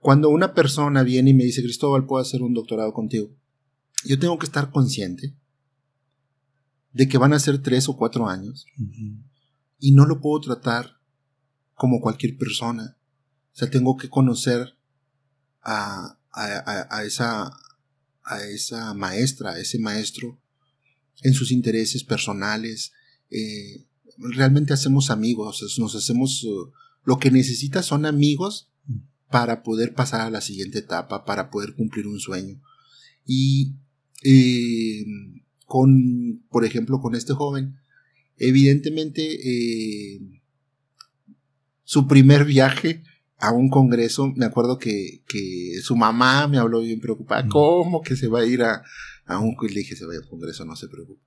Cuando una persona viene y me dice, Cristóbal, puedo hacer un doctorado contigo, yo tengo que estar consciente de que van a ser tres o cuatro años y no lo puedo tratar como cualquier persona. O sea, tengo que conocer a, a, esa, a esa maestra, a ese maestro, en sus intereses personales. Eh, realmente hacemos amigos, nos hacemos... Uh, lo que necesitas son amigos mm. para poder pasar a la siguiente etapa, para poder cumplir un sueño. Y em, con, por ejemplo, con este joven, evidentemente eh, su primer viaje a un congreso, me acuerdo que, su mamá me habló bien preocupada, ¿cómo que se va a ir a, a un y le dije, se va a congreso, no se preocupe?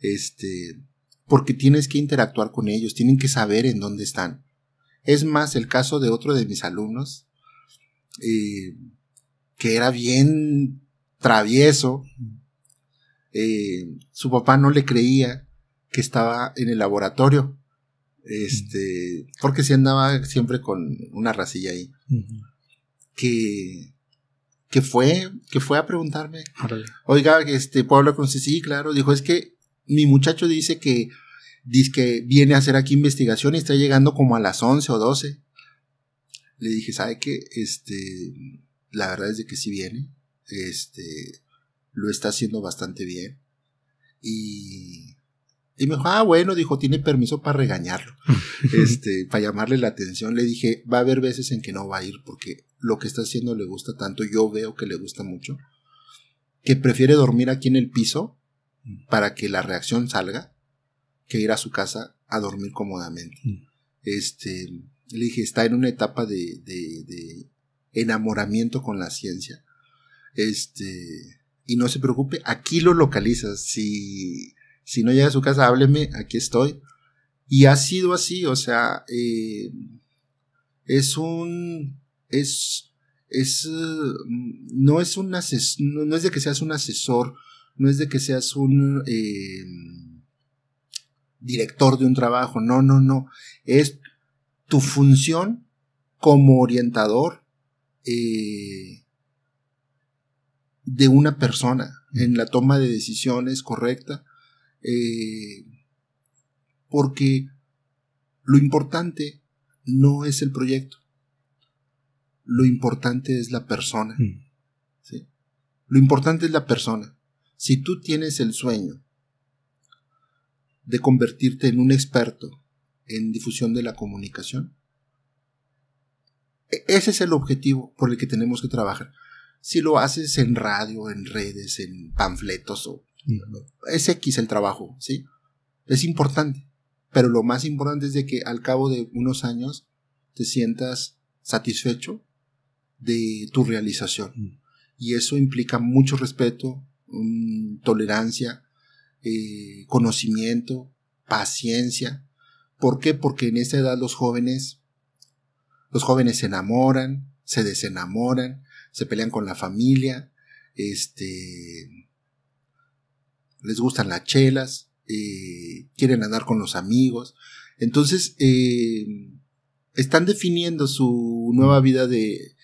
Este, porque tienes que interactuar con ellos, tienen que saber en dónde están. Es más, el caso de otro de mis alumnos, eh, que era bien travieso, eh, su papá no le creía que estaba en el laboratorio. Este, porque se andaba siempre con una racilla ahí. Que que fue, que fue a preguntarme. Oiga, este, ¿puedo hablar con usted? Sí, claro. Dijo, es que mi muchacho dice que, dice que viene a hacer aquí investigación y está llegando como a las 11 o 12. Le dije, ¿sabe qué? Este, la verdad es de que sí viene. Este, lo está haciendo bastante bien. Y, y me dijo, ah, bueno, dijo, tiene permiso para regañarlo, este, para llamarle la atención. Le dije, va a haber veces en que no va a ir porque lo que está haciendo le gusta tanto, yo veo que le gusta mucho, que prefiere dormir aquí en el piso mm. para que la reacción salga que ir a su casa a dormir cómodamente. Mm. Este, le dije, está en una etapa de, de, de enamoramiento con la ciencia. Este, y no se preocupe, aquí lo localizas. Si, si no llega a su casa, hábleme, aquí estoy. Y ha sido así, o sea, eh, es un... es... es no es un es de que seas un asesor, no es de que seas un... Eh, director de un trabajo, no, no, no, es tu función como orientador eh, de una persona en la toma de decisiones correcta, eh, porque lo importante no es el proyecto, lo importante es la persona. Mm. Lo importante es la persona. Si tú tienes el sueño de convertirte en un experto en difusión de la comunicación, e-, ese es el objetivo por el que tenemos que trabajar si lo haces en radio, en redes, en panfletos o es X el trabajo, ¿sí? Es importante, pero lo más importante es de que al cabo de unos años te sientas satisfecho de tu realización. Y eso implica mucho respeto, mm, tolerancia, eh, conocimiento, paciencia. ¿Por qué? Porque en esa edad los jóvenes, los jóvenes se enamoran, se desenamoran, se pelean con la familia, este, les gustan las chelas, eh, quieren andar con los amigos. Entonces, eh, están definiendo su nueva vida de,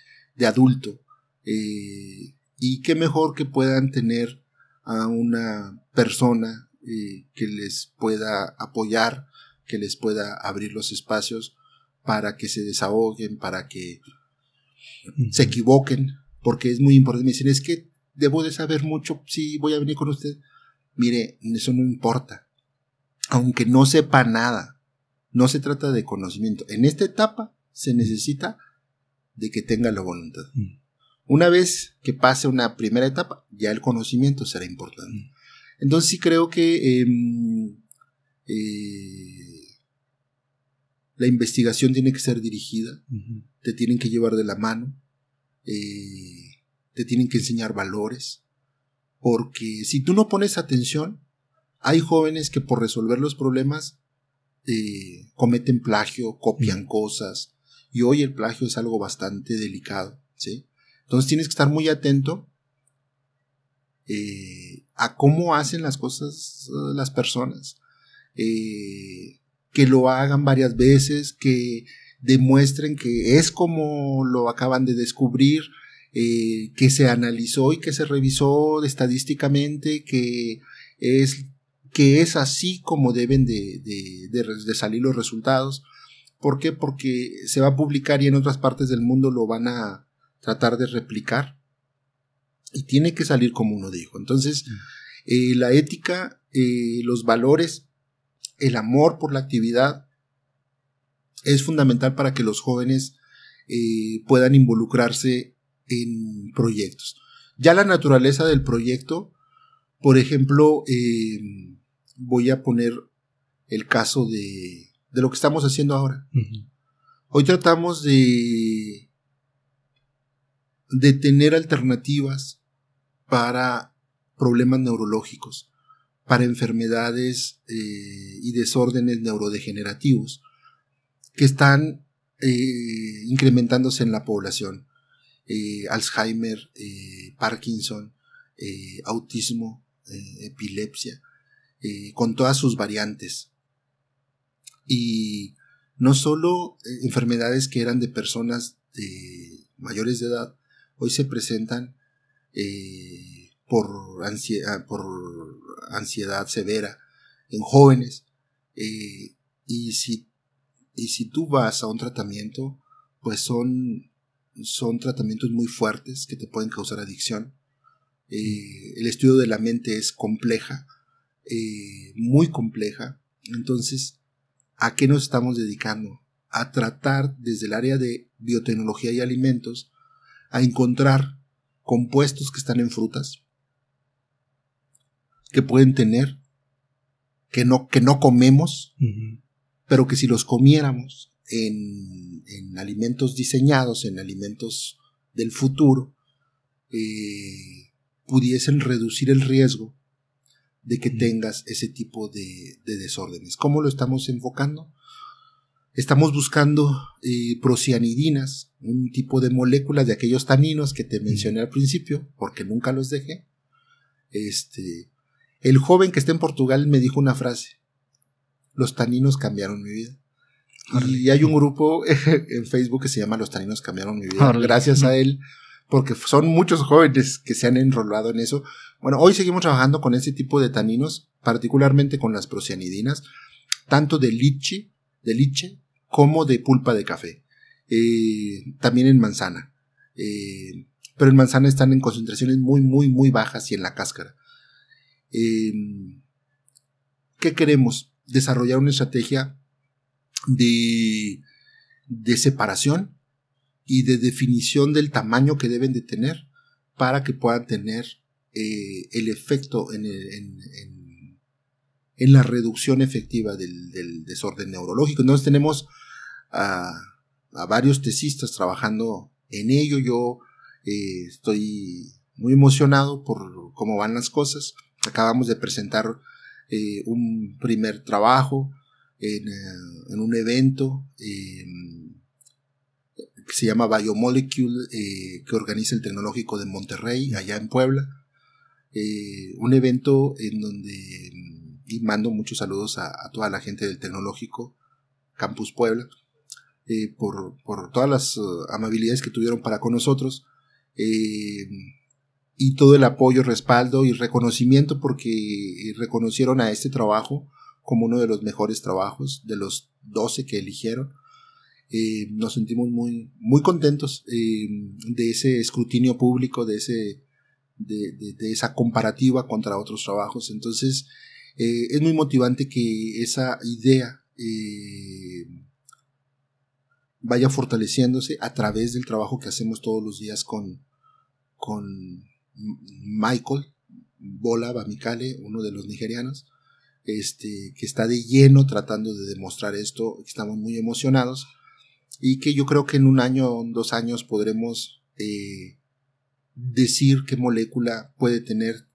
adulto. Eh, y qué mejor que puedan tener a una persona que les pueda apoyar, que les pueda abrir los espacios para que se desahoguen, para que se equivoquen, porque es muy importante. Me dicen, es que debo de saber mucho si voy a venir con usted. Mire, eso no importa. Aunque no sepa nada, no se trata de conocimiento. En esta etapa se necesita de que tenga la voluntad. Mm. Una vez que pase una primera etapa, ya el conocimiento será importante. Mm. Entonces sí creo que em, eh, la investigación tiene que ser dirigida, te tienen que llevar de la mano, eh, te tienen que enseñar valores, porque si tú no pones atención, hay jóvenes que por resolver los problemas eh, cometen plagio, copian cosas, y hoy el plagio es algo bastante delicado, ¿sí? Entonces tienes que estar muy atento eh, a cómo hacen las cosas las personas, que lo hagan varias veces, que demuestren que es como lo acaban de descubrir, eh, que se analizó y que se revisó estadísticamente, que es, que es así como deben de, salir los resultados. ¿Por qué? Porque se va a publicar y en otras partes del mundo lo van a tratar de replicar. Y tiene que salir como uno dijo. Entonces, eh, la ética, eh, los valores, el amor por la actividad, es fundamental para que los jóvenes eh, puedan involucrarse en proyectos. Ya la naturaleza del proyecto, por ejemplo, em, voy a poner el caso de, lo que estamos haciendo ahora. Hoy tratamos de, de tener alternativas para problemas neurológicos, para enfermedades eh, y desórdenes neurodegenerativos que están eh, incrementándose en la población. Eh, Alzheimer, eh, Parkinson, autismo, epilepsia, con todas sus variantes. Y no solo enfermedades que eran de personas de mayores de edad, hoy se presentan por, ansiedad, ah, por ansiedad severa en jóvenes. y si y si tú vas a un tratamiento, pues son, son tratamientos muy fuertes que te pueden causar adicción. Eh, el estudio de la mente es compleja, eh, muy compleja. Entonces, ¿a qué nos estamos dedicando? A tratar desde el área de biotecnología y alimentos, a encontrar compuestos que están en frutas, que pueden tener, que no, que no comemos, pero que si los comiéramos en, alimentos diseñados, en alimentos del futuro, eh, pudiesen reducir el riesgo de que tengas ese tipo de, desórdenes. ¿Cómo lo estamos enfocando? Estamos buscando eh, un tipo de moléculas de aquellos taninos que te mencioné al principio, porque nunca los dejé. Este, el joven que está en Portugal me dijo una frase, los taninos cambiaron mi vida. Y hay un grupo en Facebook que se llama Los Taninos Cambiaron Mi Vida. Gracias a él, porque son muchos jóvenes que se han enrolado en eso. Bueno, hoy seguimos trabajando con ese tipo de taninos, particularmente con las procianidinas, tanto de lichi, de liche, como de pulpa de café. Eh, también en manzana. Eh, pero en manzana están en concentraciones muy, muy, muy bajas y en la cáscara. Em, ¿Qué queremos? desarrollar una estrategia de, separación y de definición del tamaño que deben de tener para que puedan tener eh, el efecto en, la reducción efectiva del, desorden neurológico. Entonces tenemos a, varios tesistas trabajando en ello. Yo eh, estoy muy emocionado por cómo van las cosas. Acabamos de presentar eh, un primer trabajo en, eh, un evento em, que se llama Biomolecule, eh, que organiza el Tecnológico de Monterrey, allá en Puebla. un evento en donde, em, y mando muchos saludos a, toda la gente del Tecnológico, Campus Puebla, por, por, todas las amabilidades que tuvieron para con nosotros. Em, y todo el apoyo, respaldo y reconocimiento porque eh, reconocieron a este trabajo como uno de los mejores trabajos de los 12 que eligieron. Eh, nos sentimos muy, muy contentos eh, de ese escrutinio público, de, ese, de, esa comparativa contra otros trabajos. Entonces, es muy motivante que esa idea vaya fortaleciéndose a través del trabajo que hacemos todos los días con, con, Michael Bola Bamikale, uno de los nigerianos, este, que está de lleno tratando de demostrar esto, estamos muy emocionados y que yo creo que en un año o dos años podremos eh, decir qué molécula puede tener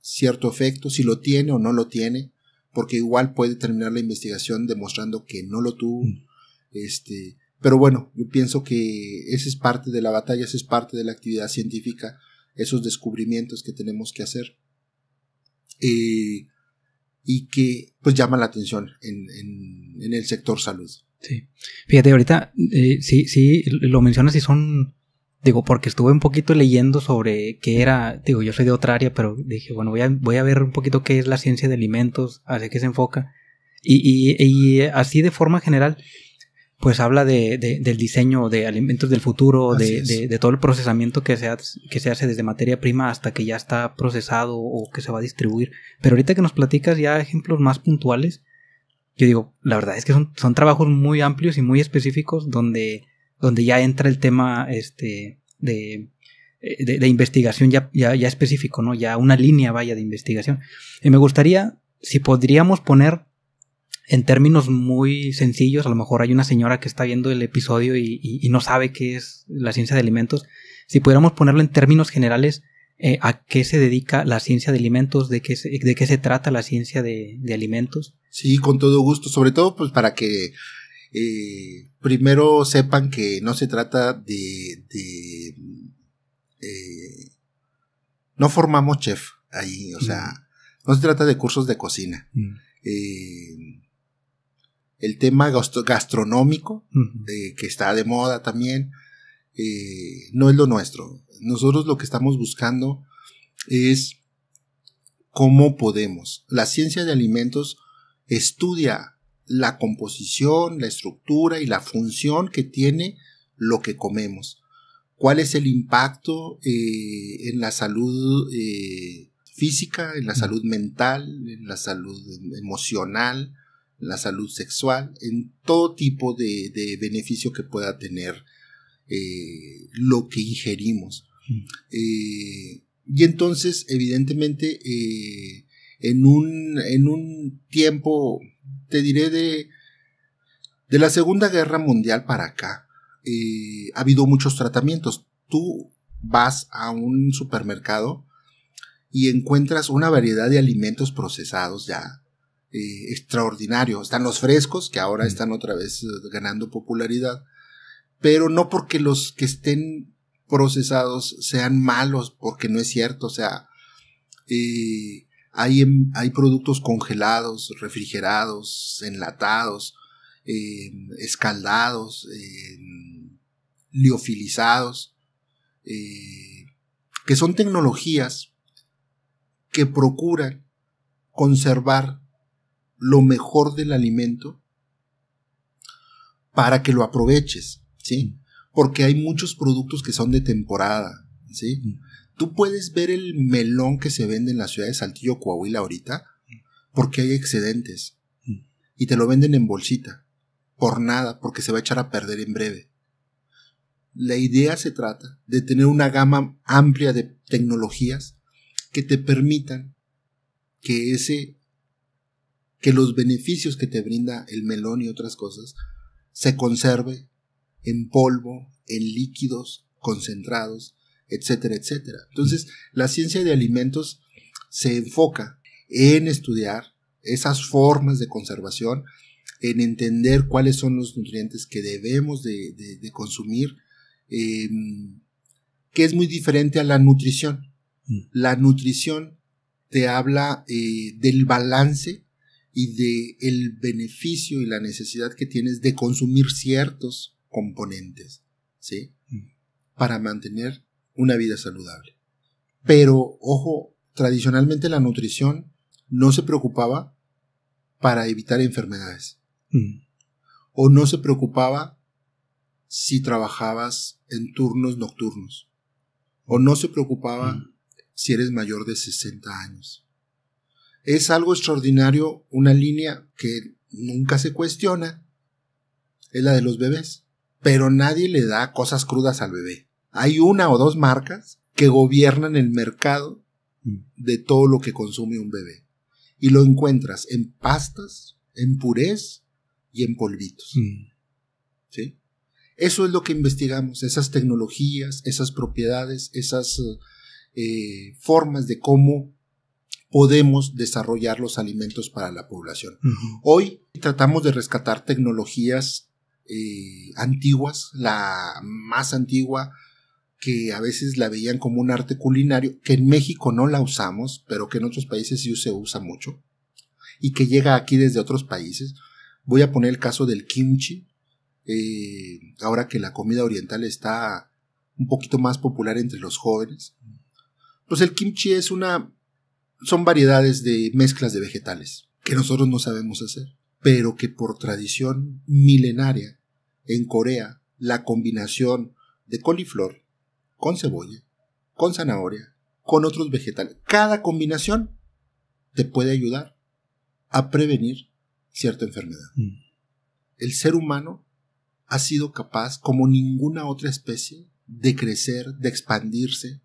cierto efecto, si lo tiene o no lo tiene, porque igual puede terminar la investigación demostrando que no lo tuvo. Mm. Este, pero bueno, yo pienso que esa es parte de la batalla, esa es parte de la actividad científica esos descubrimientos que tenemos que hacer. Eh, y que pues llama la atención en, el sector salud. Sí. Fíjate, ahorita eh, sí, sí, lo mencionas y son, digo, porque estuve un poquito leyendo sobre qué era, digo, yo soy de otra área, pero dije, bueno, voy a, voy a ver un poquito qué es la ciencia de alimentos, hacia qué se enfoca. y así de forma general, pues habla del diseño de alimentos del futuro, de, todo el procesamiento que se, hace, que se hace desde materia prima hasta que ya está procesado o que se va a distribuir. Pero ahorita que nos platicas ya ejemplos más puntuales, yo digo, la verdad es que son, son trabajos muy amplios y muy específicos donde, donde ya entra el tema este, de, investigación ya, ya, ya específico, ¿no? Ya una línea vaya de investigación. Y me gustaría, si podríamos poner en términos muy sencillos, a lo mejor hay una señora que está viendo el episodio y, no sabe qué es la ciencia de alimentos, si pudiéramos ponerlo en términos generales, eh, a qué se dedica la ciencia de alimentos, de qué se, de qué se trata la ciencia de, alimentos. Sí, con todo gusto, sobre todo pues para que eh, primero sepan que no se trata de... Eh, no formamos chef ahí, o sea, mm. no se trata de cursos de cocina. Mm el tema gastronómico, eh, que está de moda también, eh, no es lo nuestro. Nosotros lo que estamos buscando es cómo podemos. La ciencia de alimentos estudia la composición, la estructura y la función que tiene lo que comemos. ¿Cuál es el impacto eh, en la salud física, en la salud mental, en la salud emocional, la salud sexual, en todo tipo de, beneficio que pueda tener eh, lo que ingerimos. Mm. Eh, y entonces, evidentemente, eh, en, un, en un tiempo, te diré, de, de la Segunda Guerra Mundial para acá, ha habido muchos tratamientos. Tú vas a un supermercado y encuentras una variedad de alimentos procesados ya eh, extraordinario. Están los frescos, que ahora están otra vez eh, ganando popularidad, pero no porque los que estén procesados sean malos, porque no es cierto. O sea, eh, hay, em, hay, productos congelados, refrigerados, enlatados, em, escaldados, em, liofilizados, que son tecnologías que procuran conservar lo mejor del alimento para que lo aproveches, ¿sí? Porque hay muchos productos que son de temporada, ¿sí? Tú puedes ver el melón que se vende en la ciudad de Saltillo, Coahuila ahorita, porque hay excedentes. Y te lo venden en bolsita, por nada, porque se va a echar a perder en breve. La idea se trata de tener una gama amplia de tecnologías que te permitan que ese que los beneficios que te brinda el melón y otras cosas se conserve en polvo, en líquidos concentrados, etcétera, etcétera. Entonces, la ciencia de alimentos se enfoca en estudiar esas formas de conservación, en entender cuáles son los nutrientes que debemos de, consumir, em, que es muy diferente a la nutrición. Mm. La nutrición te habla eh, del balance y de el beneficio y la necesidad que tienes de consumir ciertos componentes, ¿sí? Mm. Para mantener una vida saludable. Pero, ojo, tradicionalmente la nutrición no se preocupaba para evitar enfermedades. Mm. O no se preocupaba si trabajabas en turnos nocturnos. O no se preocupaba mm. si eres mayor de 60 años. Es algo extraordinario, una línea que nunca se cuestiona, es la de los bebés. Pero nadie le da cosas crudas al bebé. Hay una o dos marcas que gobiernan el mercado mm. de todo lo que consume un bebé. Y lo encuentras en pastas, en purés y en polvitos. Mm. Eso es lo que investigamos, esas tecnologías, esas propiedades, esas eh, formas de cómo podemos desarrollar los alimentos para la población. Hoy tratamos de rescatar tecnologías eh, antiguas, la más antigua que a veces la veían como un arte culinario, que en México no la usamos, pero que en otros países sí se usa mucho, y que llega aquí desde otros países. Voy a poner el caso del kimchi, eh, ahora que la comida oriental está un poquito más popular entre los jóvenes. Pues el kimchi es una son variedades de mezclas de vegetales que nosotros no sabemos hacer, pero que por tradición milenaria en Corea la combinación de coliflor con cebolla, con zanahoria, con otros vegetales, cada combinación te puede ayudar a prevenir cierta enfermedad. Mm. El ser humano ha sido capaz, como ninguna otra especie, de crecer, de expandirse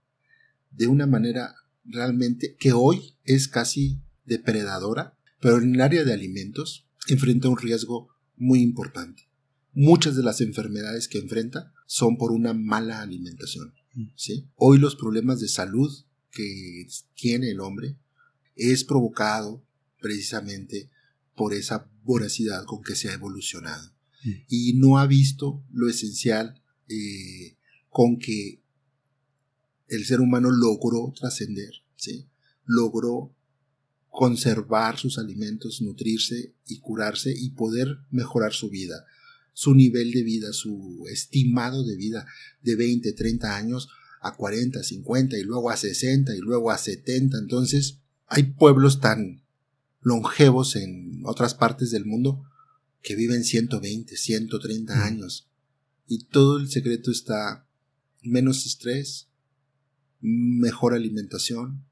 de una manera realmente que hoy es casi depredadora, pero en el área de alimentos enfrenta un riesgo muy importante. Muchas de las enfermedades que enfrenta son por una mala alimentación. Mm. ¿sí? Hoy los problemas de salud que tiene el hombre es provocado precisamente por esa voracidad con que se ha evolucionado. Mm. Y no ha visto lo esencial eh, con que el ser humano logró trascender, ¿sí? logró conservar sus alimentos, nutrirse y curarse y poder mejorar su vida, su nivel de vida, su estimado de vida de 20, 30 años a 40, 50 y luego a 60 y luego a 70. Entonces, hay pueblos tan longevos en otras partes del mundo que viven 120, 130 mm. años. Y todo el secreto está menos estrés, mejor alimentación,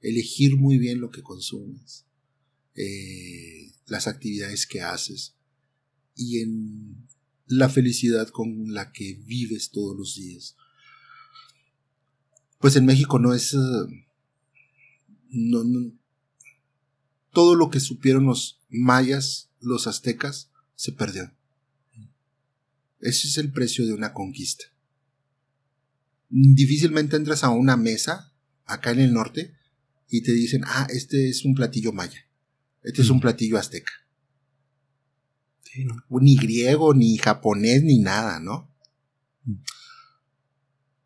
elegir muy bien lo que consumes, eh, las actividades que haces y en la felicidad con la que vives todos los días. Pues en México no es... Eh, todo lo que supieron los mayas, los aztecas, se perdió. Ese es el precio de una conquista difícilmente entras a una mesa acá en el norte y te dicen, ah, este es un platillo maya, este es un mm. platillo azteca. Ni griego, ni japonés, ni nada, ¿no? Mm.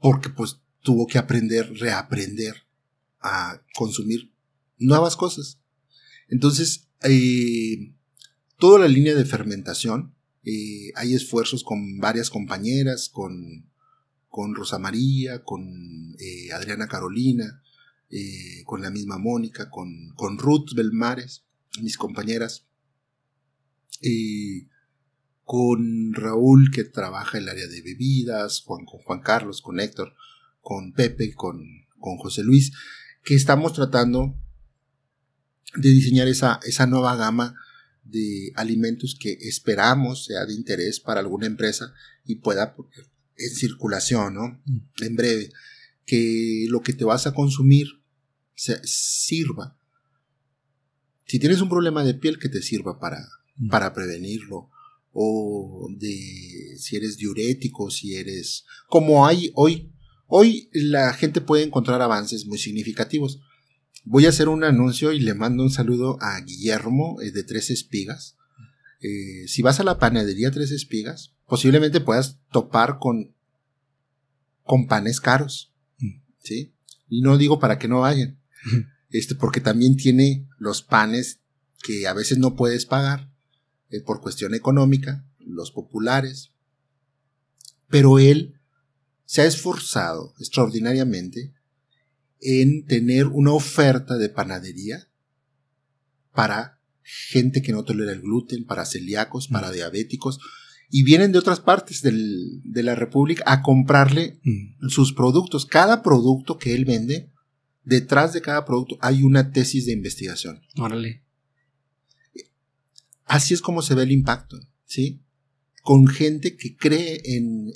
Porque pues tuvo que aprender, reaprender a consumir nuevas cosas. Entonces, eh, toda la línea de fermentación, eh, hay esfuerzos con varias compañeras, con con Rosa María, con eh, Adriana Carolina, eh, con la misma Mónica, con, Ruth Belmares, mis compañeras, con Raúl que trabaja en el área de bebidas, con Juan Carlos, con Héctor, con Pepe, con, José Luis, que estamos tratando de diseñar esa, esa nueva gama de alimentos que esperamos sea de interés para alguna empresa y pueda en circulación, ¿no? Mm. En breve, que lo que te vas a consumir se, sirva. Si tienes un problema de piel, que te sirva para, mm. para prevenirlo. O de si eres diurético, si eres. Como hay hoy. Hoy la gente puede encontrar avances muy significativos. Voy a hacer un anuncio y le mando un saludo a Guillermo eh, de Tres Espigas. Mm. Eh, si vas a la panadería Tres Espigas, posiblemente puedas topar con, con panes caros. Mm. ¿Sí? Y no digo para que no vayan. Este, porque también tiene los panes que a veces no puedes pagar eh, por cuestión económica, los populares. Pero él se ha esforzado extraordinariamente en tener una oferta de panadería para gente que no tolera el gluten, para celíacos, para mm. diabéticos, y vienen de otras partes de la República a comprarle mm. sus productos. Cada producto que él vende, detrás de cada producto hay una tesis de investigación. Órale. Así es como se ve el impacto, ¿sí? Con gente que cree en,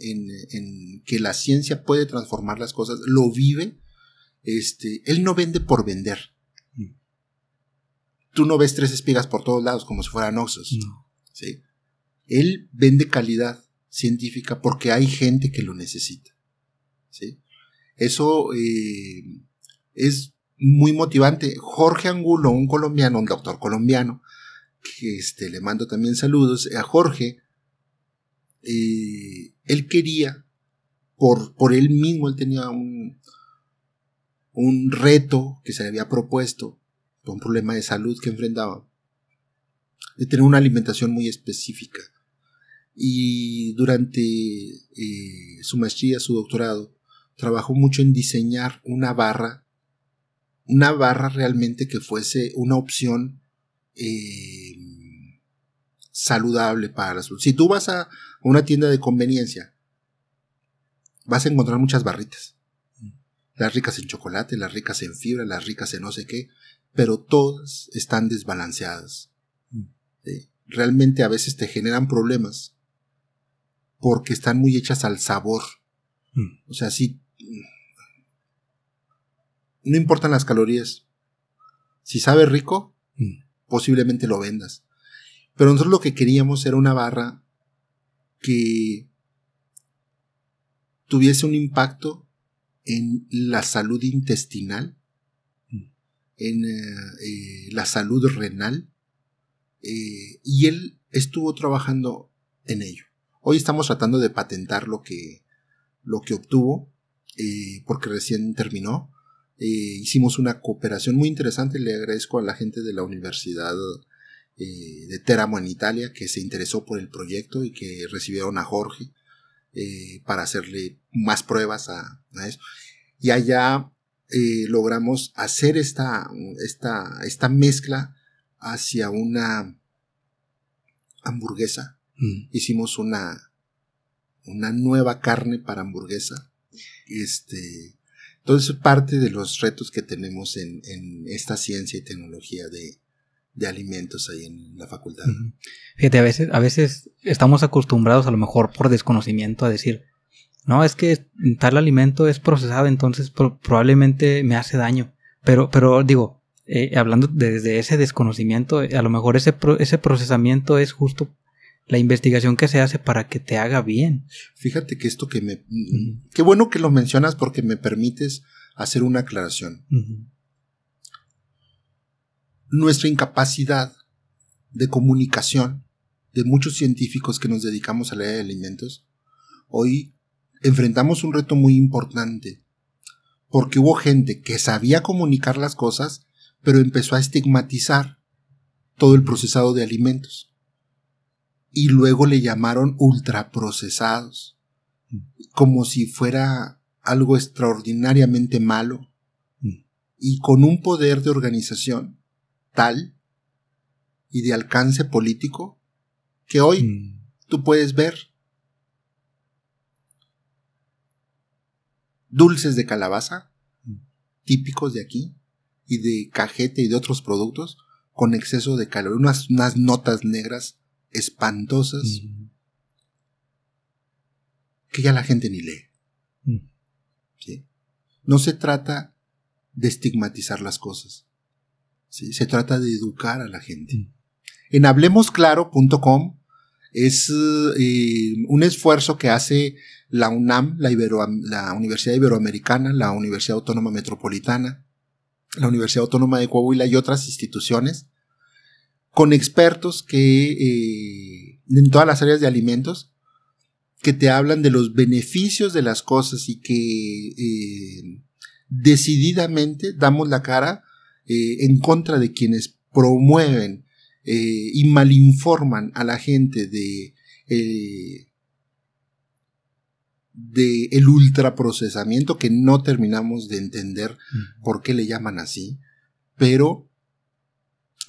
que la ciencia puede transformar las cosas, lo vive. Este, él no vende por vender. Mm. Tú no ves tres espigas por todos lados como si fueran oxos. No. ¿sí? él vende calidad científica porque hay gente que lo necesita. ¿sí? Eso eh, es muy motivante. Jorge Angulo, un colombiano, un doctor colombiano, que este, le mando también saludos eh, a Jorge, eh, él quería, por, por, él mismo, él tenía un, un reto que se le había propuesto, un problema de salud que enfrentaba, de tener una alimentación muy específica y durante eh, su maestría, su doctorado, trabajó mucho en diseñar una barra, una barra realmente que fuese una opción eh, saludable para la salud. Si tú vas a una tienda de conveniencia, vas a encontrar muchas barritas. Las ricas en chocolate, las ricas en fibra, las ricas en no sé qué, pero todas están desbalanceadas. Mm. Eh, realmente a veces te generan problemas porque están muy hechas al sabor. Mm. O sea, si mm, No importan las calorías. Si sabe rico, mm. posiblemente lo vendas. Pero nosotros lo que queríamos era una barra que tuviese un impacto en la salud intestinal, en eh, eh, la salud renal, eh, y él estuvo trabajando en ello. Hoy estamos tratando de patentar lo que, lo que obtuvo, eh, porque recién terminó. Eh, hicimos una cooperación muy interesante. Le agradezco a la gente de la Universidad eh, de Teramo en Italia que se interesó por el proyecto y que recibieron a Jorge para hacerle más pruebas a, eso. Y allá logramos hacer esta, esta, esta mezcla hacia una hamburguesa Mm. hicimos una, una nueva carne para hamburguesa. Este, entonces parte de los retos que tenemos en, esta ciencia y tecnología de, alimentos ahí en la facultad. Fíjate, a veces, a veces estamos acostumbrados a lo mejor por desconocimiento a decir, no, es que tal alimento es procesado, entonces probablemente me hace daño. Pero, pero digo, eh, hablando desde ese desconocimiento, a lo mejor ese, ese procesamiento es justo la investigación que se hace para que te haga bien. Fíjate que esto que me... Qué bueno que lo mencionas porque me permites hacer una aclaración. Nuestra incapacidad de comunicación de muchos científicos que nos dedicamos a la de alimentos, hoy enfrentamos un reto muy importante, porque hubo gente que sabía comunicar las cosas, pero empezó a estigmatizar todo el procesado de alimentos y luego le llamaron ultraprocesados, mm. como si fuera algo extraordinariamente malo, mm. y con un poder de organización tal y de alcance político que hoy mm. tú puedes ver. Dulces de calabaza, típicos de aquí, y de cajete y de otros productos, con exceso de calor, unas, unas notas negras espantosas que ya la gente ni lee. No se trata de estigmatizar las cosas. Se trata de educar a la gente. En hablemosclaro.com es eh, un esfuerzo que hace la UNAM, la, la Universidad Iberoamericana, la Universidad Autónoma Metropolitana, la Universidad Autónoma de Coahuila y otras instituciones con expertos que eh, en todas las áreas de alimentos que te hablan de los beneficios de las cosas y que eh, decididamente damos la cara eh, en contra de quienes promueven y malinforman a la gente de de el ultraprocesamiento que no terminamos de entender mm. por qué le llaman así, pero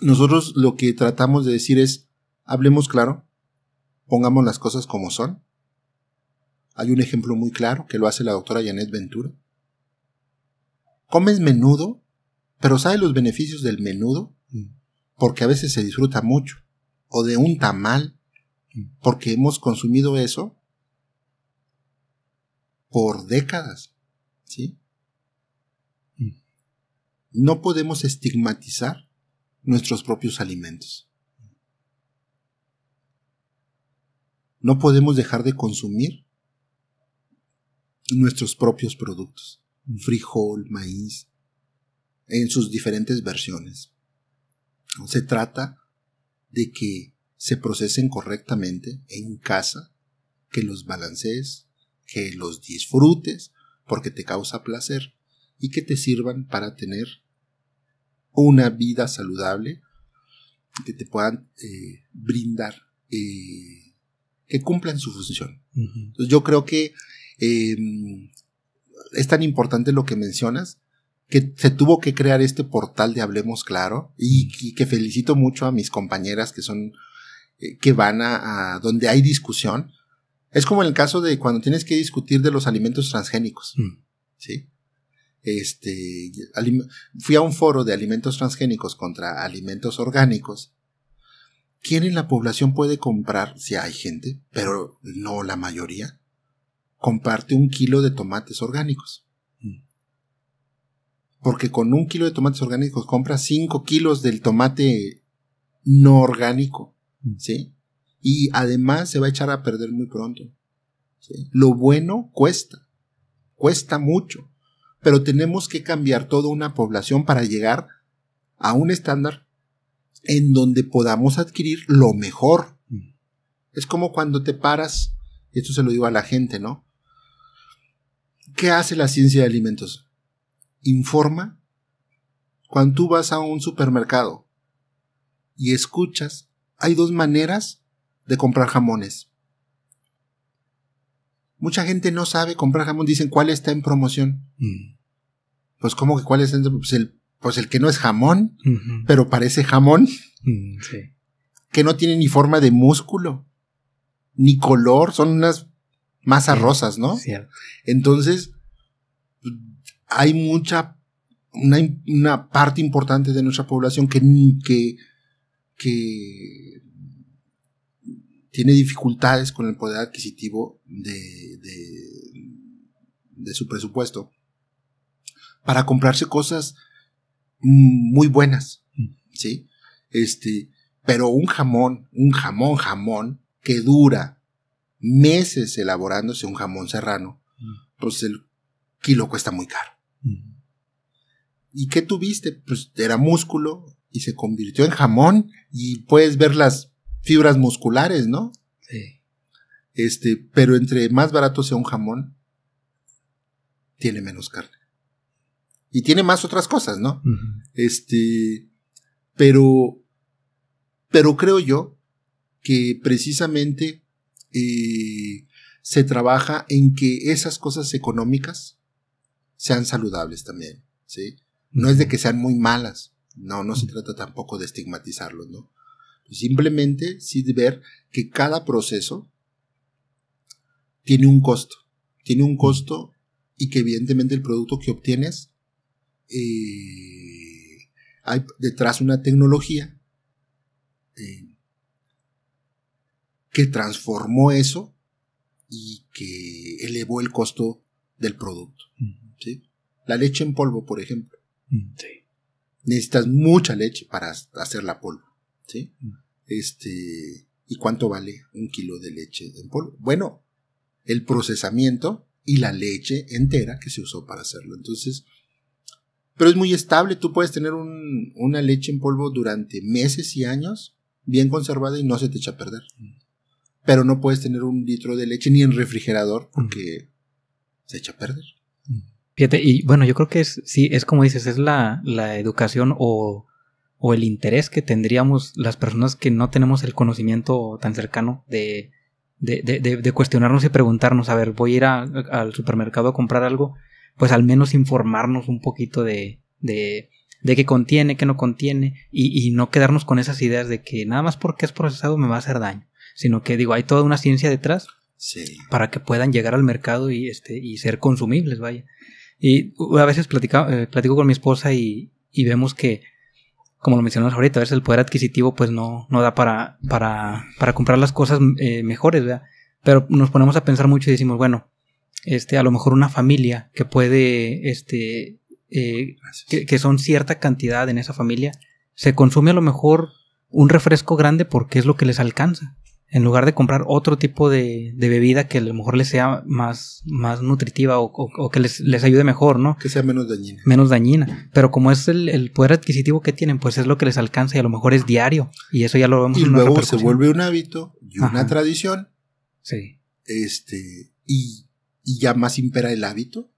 nosotros lo que tratamos de decir es, hablemos claro, pongamos las cosas como son. Hay un ejemplo muy claro que lo hace la doctora Janet Ventura. Comes menudo, pero ¿sabes los beneficios del menudo? Mm. Porque a veces se disfruta mucho. O de un tamal, mm. porque hemos consumido eso por décadas. ¿Sí? Mm. No podemos estigmatizar nuestros propios alimentos. No podemos dejar de consumir nuestros propios productos, mm. frijol, maíz, en sus diferentes versiones. Se trata de que se procesen correctamente en casa, que los balancees, que los disfrutes porque te causa placer y que te sirvan para tener una vida saludable, que te puedan eh, brindar, eh, que cumplan su función. Entonces yo creo que em, es tan importante lo que mencionas que se tuvo que crear este portal de Hablemos Claro y, que felicito mucho a mis compañeras que son, eh, que van a, donde hay discusión. Es como en el caso de cuando tienes que discutir de los alimentos transgénicos, mm. ¿sí? este, fui a un foro de alimentos transgénicos contra alimentos orgánicos. ¿Quién en la población puede comprar, si hay gente, pero no la mayoría, comparte un kilo de tomates orgánicos? Mm. Porque con un kilo de tomates orgánicos compra 5 kilos del tomate no orgánico, mm. ¿sí? Y además se va a echar a perder muy pronto. Lo bueno cuesta, cuesta mucho pero tenemos que cambiar toda una población para llegar a un estándar en donde podamos adquirir lo mejor. Mm. Es como cuando te paras, esto se lo digo a la gente, ¿no? ¿Qué hace la ciencia de alimentos? Informa. Cuando tú vas a un supermercado y escuchas, hay dos maneras de comprar jamones. Mucha gente no sabe comprar jamón, dicen cuál está en promoción. Mm pues como que cuál es el, pues el, pues el que no es jamón, pero parece jamón, mm, que no tiene ni forma de músculo, ni color, son unas masas rosas, ¿no? Entonces, hay mucha, una, parte importante de nuestra población que, que, que tiene dificultades con el poder adquisitivo de, de, de su presupuesto para comprarse cosas muy buenas, mm. ¿sí? Este, pero un jamón, un jamón, jamón, que dura meses elaborándose un jamón serrano, mm. pues el kilo cuesta muy caro. Mm. ¿Y qué tuviste? Pues era músculo y se convirtió en jamón y puedes ver las fibras musculares, ¿no? Sí. Este, pero entre más barato sea un jamón, tiene menos carne. Y tiene más otras cosas, ¿no? Este, pero, pero creo yo que precisamente eh, se trabaja en que esas cosas económicas sean saludables también, ¿sí? No es de que sean muy malas, no, no se trata tampoco de estigmatizarlos, ¿no? Simplemente sí de ver que cada proceso tiene un costo, tiene un costo y que evidentemente el producto que obtienes eh, hay detrás una tecnología eh, que transformó eso y que elevó el costo del producto. La leche en polvo, por ejemplo. Necesitas mucha leche para hacer la polvo. este, ¿Y cuánto vale un kilo de leche en polvo? Bueno, el procesamiento y la leche entera que se usó para hacerlo. Entonces, pero es muy estable. Tú puedes tener un, una leche en polvo durante meses y años, bien conservada y no se te echa a perder. Mm. Pero no puedes tener un litro de leche ni en refrigerador porque mm. se echa a perder. Mm. Fíjate, y bueno, yo creo que es, sí, es como dices, es la, la educación o, o el interés que tendríamos las personas que no tenemos el conocimiento tan cercano de, de, de, cuestionarnos y preguntarnos, a ver, voy a ir al supermercado a comprar algo pues al menos informarnos un poquito de, de, qué contiene, qué no contiene, y, no quedarnos con esas ideas de que nada más porque es procesado me va a hacer daño, sino que digo, hay toda una ciencia detrás para que puedan llegar al mercado y, este, y ser consumibles, vaya. Y a veces platico, eh, platico con mi esposa y, vemos que como lo mencionamos ahorita, a veces el poder adquisitivo pues no, no da para, para, comprar las cosas eh, mejores, ¿verdad? Pero nos ponemos a pensar mucho y decimos, bueno, este, a lo mejor una familia que puede, este, eh, que, son cierta cantidad en esa familia, se consume a lo mejor un refresco grande porque es lo que les alcanza, en lugar de comprar otro tipo de, bebida que a lo mejor les sea más, más nutritiva o, que les, ayude mejor, ¿no? Que sea menos dañina. Menos dañina. Pero como es el, poder adquisitivo que tienen, pues es lo que les alcanza y a lo mejor es diario. Y eso ya lo vemos y luego se vuelve un hábito y una tradición. Sí. Este, y y ya más impera el hábito.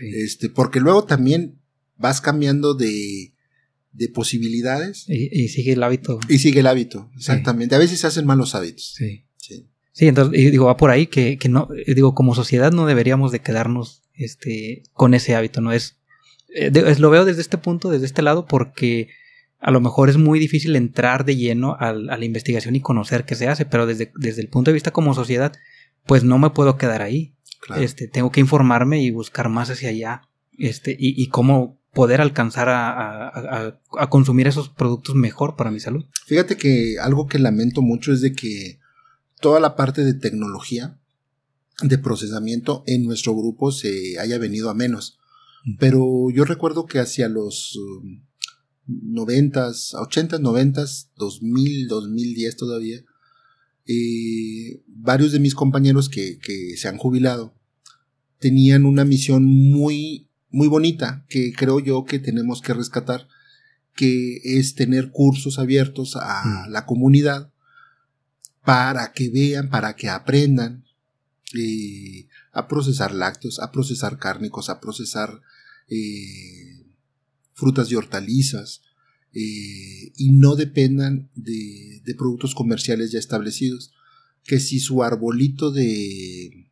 Este, porque luego también vas cambiando de, posibilidades. Y, sigue el hábito. Y sigue el hábito, exactamente. A veces se hacen malos hábitos. Sí. Sí, entonces, digo, va por ahí que, que, no, digo, como sociedad no deberíamos de quedarnos este, con ese hábito, ¿no? Es, eh, lo veo desde este punto, desde este lado, porque a lo mejor es muy difícil entrar de lleno a, a la investigación y conocer qué se hace, pero desde, desde el punto de vista como sociedad, pues no me puedo quedar ahí. Este, tengo que informarme y buscar más hacia allá. Este, y, cómo poder alcanzar a, consumir esos productos mejor para mi salud. Fíjate que algo que lamento mucho es de que toda la parte de tecnología, de procesamiento en nuestro grupo se haya venido a menos. Pero yo recuerdo que hacia los 90, 80, 90, 2000, 2010 todavía, eh, varios de mis compañeros que, que, se han jubilado tenían una misión muy, muy bonita que creo yo que tenemos que rescatar, que es tener cursos abiertos a mm. la comunidad para que vean, para que aprendan eh, a procesar lácteos, a procesar cárnicos, a procesar eh, frutas y hortalizas, eh, y no dependan de, de, productos comerciales ya establecidos. Que si su arbolito de,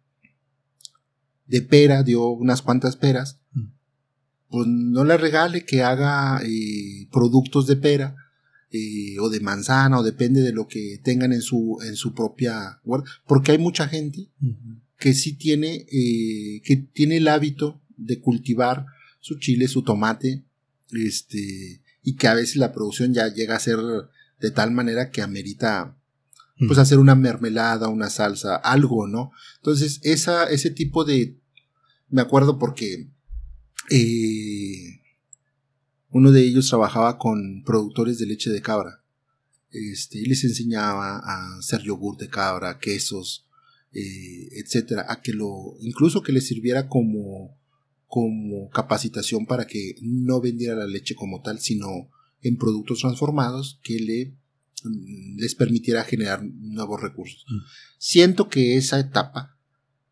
de pera dio unas cuantas peras, mm. pues no le regale que haga eh, productos de pera eh, o de manzana o depende de lo que tengan en su, en su propia huerta, Porque hay mucha gente que sí tiene, que tiene el hábito de cultivar su chile, su tomate, este, y que a veces la producción ya llega a ser de tal manera que amerita pues hacer una mermelada, una salsa, algo, ¿no? Entonces, esa, ese tipo de. Me acuerdo porque eh, uno de ellos trabajaba con productores de leche de cabra. Este, y les enseñaba a hacer yogur de cabra, quesos, eh, etcétera, a que lo. incluso que les sirviera como como capacitación para que no vendiera la leche como tal, sino en productos transformados que le, mm, les permitiera generar nuevos recursos. Mm. Siento que esa etapa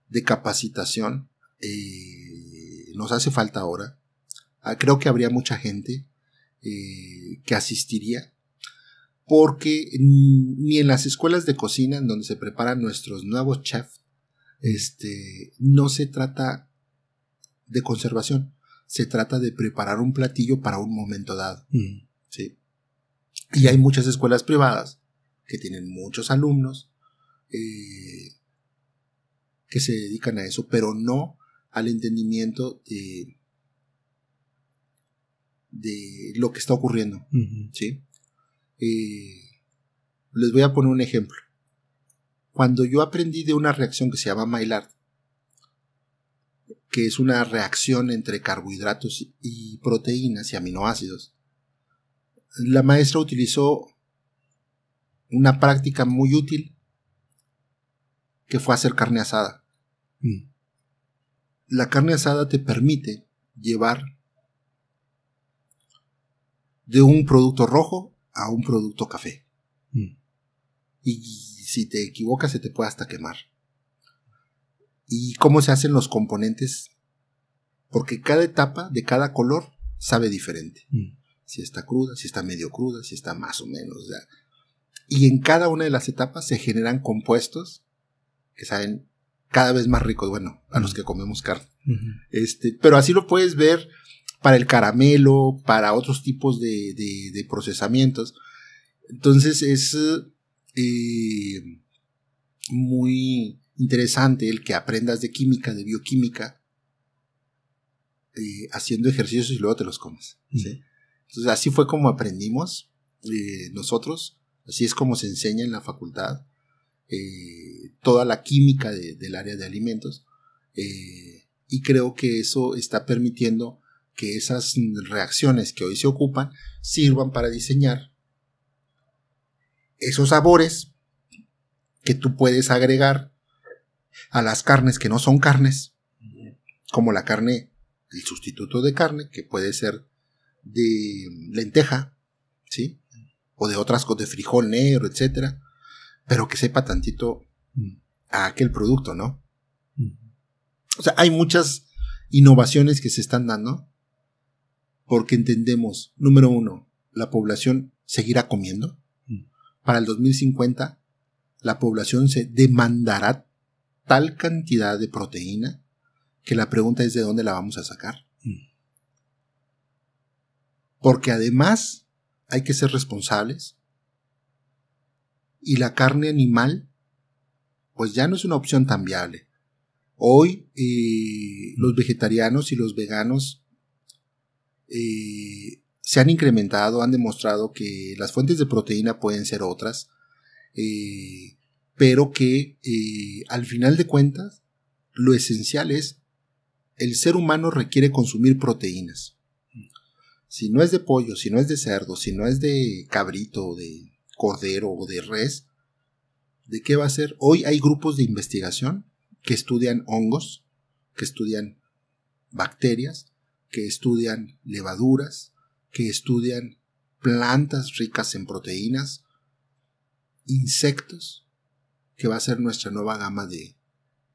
de capacitación eh, nos hace falta ahora. Ah, creo que habría mucha gente eh, que asistiría porque ni en las escuelas de cocina en donde se preparan nuestros nuevos chefs, este, no se trata de conservación. Se trata de preparar un platillo para un momento dado. Mm. ¿sí? Y hay muchas escuelas privadas que tienen muchos alumnos eh, que se dedican a eso, pero no al entendimiento de, lo que está ocurriendo. ¿sí? Eh, les voy a poner un ejemplo. Cuando yo aprendí de una reacción que se llama Maillard, que es una reacción entre carbohidratos y proteínas y aminoácidos. La maestra utilizó una práctica muy útil que fue hacer carne asada. Mm. La carne asada te permite llevar de un producto rojo a un producto café. Mm. Y si te equivocas se te puede hasta quemar y cómo se hacen los componentes, porque cada etapa de cada color sabe diferente. Mm. Si está cruda, si está medio cruda, si está más o menos. Y en cada una de las etapas se generan compuestos que saben cada vez más ricos, bueno, a los mm. que comemos carne. este, pero así lo puedes ver para el caramelo, para otros tipos de, procesamientos. Entonces es eh, muy interesante el que aprendas de química, de bioquímica, eh, haciendo ejercicios y luego te los comes. Entonces así fue como aprendimos eh, nosotros, así es como se enseña en la facultad eh, toda la química del área de alimentos. y creo que eso está permitiendo que esas reacciones que hoy se ocupan sirvan para diseñar esos sabores que tú puedes agregar a las carnes que no son carnes, como la carne, el sustituto de carne, que puede ser de lenteja, ¿sí? O de otras cosas, de frijol negro, etcétera, pero que sepa tantito mm. a aquel producto, ¿no? Mm. O sea, hay muchas innovaciones que se están dando porque entendemos, número uno, la población seguirá comiendo. Mm. Para el 2050, la población se demandará tal cantidad de proteína que la pregunta es de dónde la vamos a sacar. Mm. Porque además hay que ser responsables y la carne animal pues ya no es una opción tan viable. Hoy eh, mm. los vegetarianos y los veganos eh, se han incrementado, han demostrado que las fuentes de proteína pueden ser otras. Eh, pero que eh, al final de cuentas lo esencial es el ser humano requiere consumir proteínas. Si no es de pollo, si no es de cerdo, si no es de cabrito, de cordero o de res, ¿de qué va a ser? Hoy hay grupos de investigación que estudian hongos, que estudian bacterias, que estudian levaduras, que estudian plantas ricas en proteínas, insectos, que va a ser nuestra nueva gama de,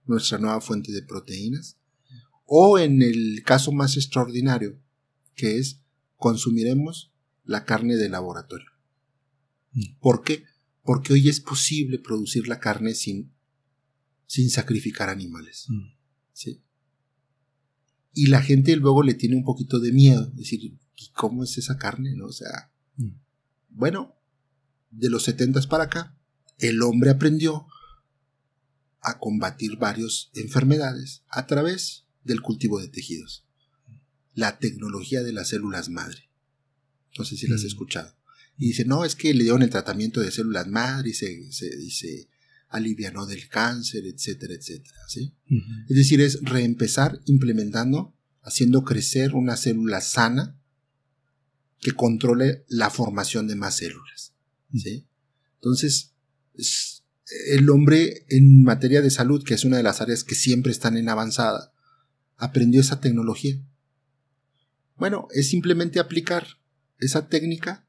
nuestra nueva fuente de proteínas. O en el caso más extraordinario, que es consumiremos la carne de laboratorio. Mm. ¿Por qué? Porque hoy es posible producir la carne sin, sin sacrificar animales. Mm. Y la gente luego le tiene un poquito de miedo, decir, ¿cómo es esa carne? ¿No? O sea, mm. bueno, de los 70 para acá, el hombre aprendió a combatir varias enfermedades a través del cultivo de tejidos. La tecnología de las células madre. No sé si las has mm. escuchado. Y dice, no, es que le dieron el tratamiento de células madre y se, se, y alivianó del cáncer, etcétera, etcétera. ¿sí? Es decir, es reempezar implementando, haciendo crecer una célula sana que controle la formación de más células. ¿sí? Mm. Entonces, es, el hombre en materia de salud, que es una de las áreas que siempre están en avanzada, aprendió esa tecnología. Bueno, es simplemente aplicar esa técnica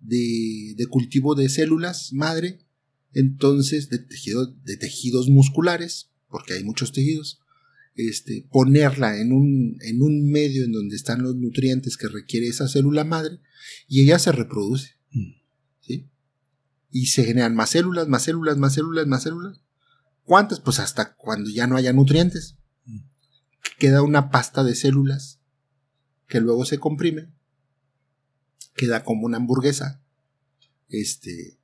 de, cultivo de células madre, entonces de, de tejidos musculares, porque hay muchos tejidos, este, ponerla en un, en un medio en donde están los nutrientes que requiere esa célula madre y ella se reproduce. Mm. ¿sí? y se generan más células, más células, más células, más células. ¿Cuántas? Pues hasta cuando ya no haya nutrientes. Queda una pasta de células que luego se comprime. Queda como una hamburguesa. Este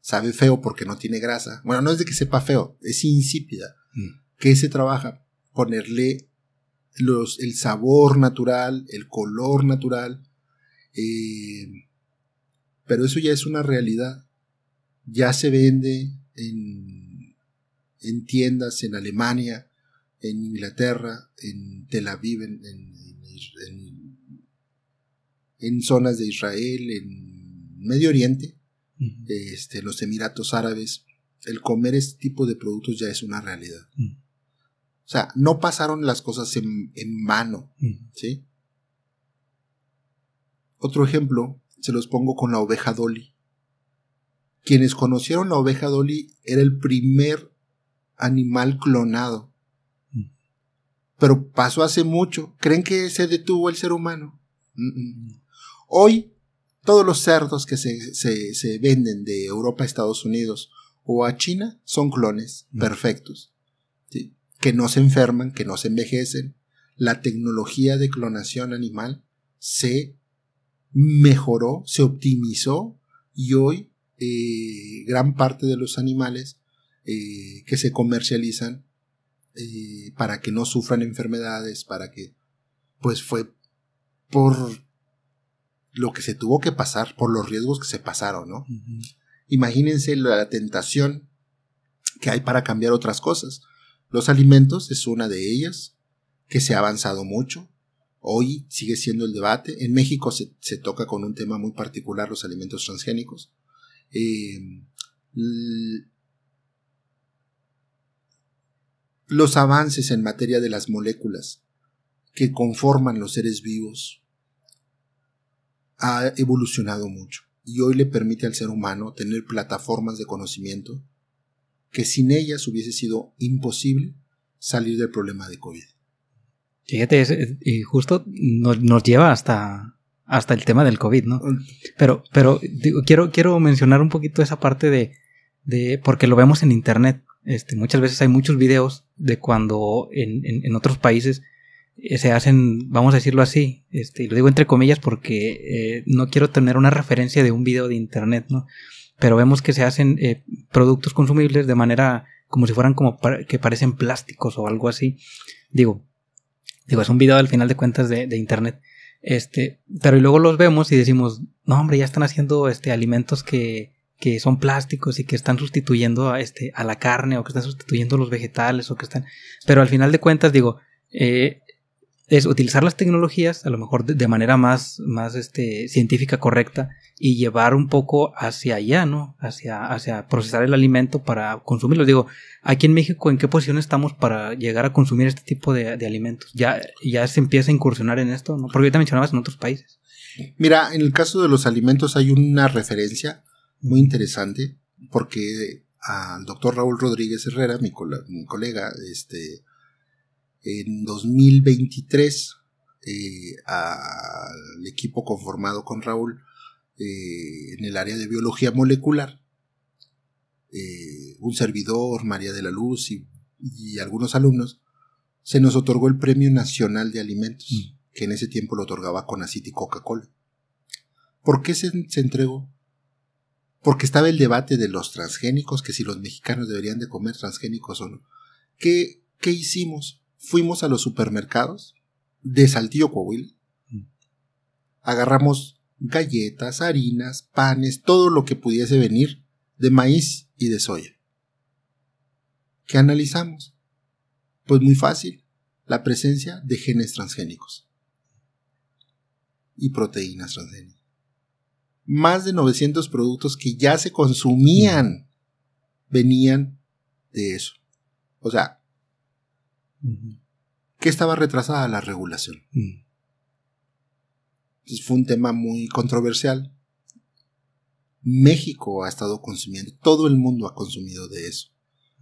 sabe feo porque no tiene grasa. Bueno, no es de que sepa feo, es insípida. Mm. ¿Qué se trabaja? Ponerle los, el sabor natural, el color natural. Eh, pero eso ya es una realidad ya se vende en, tiendas en Alemania, en Inglaterra, en Tel Aviv, en, zonas de Israel, en Medio Oriente, este, los Emiratos Árabes. El comer este tipo de productos ya es una realidad. O sea, no pasaron las cosas en, mano. Otro ejemplo se los pongo con la oveja Dolly. Quienes conocieron la oveja Dolly era el primer animal clonado. Mm. Pero pasó hace mucho. ¿Creen que se detuvo el ser humano? Hoy, todos los cerdos que se, venden de Europa a Estados Unidos o a China son clones mm. perfectos. Que no se enferman, que no se envejecen. La tecnología de clonación animal se mejoró, se optimizó y hoy y eh, gran parte de los animales eh, que se comercializan eh, para que no sufran enfermedades, para que, pues fue por lo que se tuvo que pasar, por los riesgos que se pasaron, Imagínense la tentación que hay para cambiar otras cosas. Los alimentos es una de ellas, que se ha avanzado mucho. Hoy sigue siendo el debate. En México se, se toca con un tema muy particular los alimentos transgénicos. Em, los avances en materia de las moléculas que conforman los seres vivos ha evolucionado mucho y hoy le permite al ser humano tener plataformas de conocimiento que sin ellas hubiese sido imposible salir del problema de COVID. Fíjate, y justo nos, lleva hasta, hasta el tema del COVID, ¿no? Mm. Pero, pero quiero, quiero mencionar un poquito esa parte de, de, porque lo vemos en internet. Este, muchas veces hay muchos videos de cuando en, otros países eh, se hacen, vamos a decirlo así, este, y lo digo entre comillas porque eh, no quiero tener una referencia de un video de internet, ¿no? Pero vemos que se hacen eh, productos consumibles de manera como si fueran como que parecen plásticos o algo así. Digo, digo, es un video al final de cuentas de, de internet este, pero luego los vemos y decimos, no hombre, ya están haciendo este, alimentos que, que son plásticos y que están sustituyendo a, este, a la carne o que están sustituyendo los vegetales o que están... Pero al final de cuentas digo, eh, es utilizar las tecnologías, a lo mejor de, manera más, más este, científica correcta, y llevar un poco hacia allá, ¿no? Hacia, hacia procesar el alimento para consumirlo. Digo, aquí en México, ¿en qué posición estamos para llegar a consumir este tipo de, alimentos? ¿Ya, ¿Ya se empieza a incursionar en esto? ¿no? Porque ahorita mencionabas en otros países. Mira, en el caso de los alimentos hay una referencia muy interesante, porque eh, al doctor Raúl Rodríguez Herrera, mi, mi colega, este, en 2023 eh, al equipo conformado con Raúl eh, en el área de biología molecular. Eh, un servidor, María de la Luz y, algunos alumnos, se nos otorgó el Premio Nacional de Alimentos, mm. que en ese tiempo lo otorgaba Conacyt y Coca-Cola. ¿Por qué se, entregó? porque estaba el debate de los transgénicos, que si los mexicanos deberían de comer transgénicos o no. ¿Qué, qué hicimos? fuimos a los supermercados de Saltillo, Coahuila. Mm. Agarramos galletas, harinas, panes, todo lo que pudiese venir de maíz y de soya. ¿Qué analizamos? Pues muy fácil, la presencia de genes transgénicos y proteínas transgénicas. Más de 900 productos que ya se consumían mm. venían de eso. O sea, que estaba retrasada la regulación. Mm. fue un tema muy controversial. México ha estado consumiendo, todo el mundo ha consumido de eso.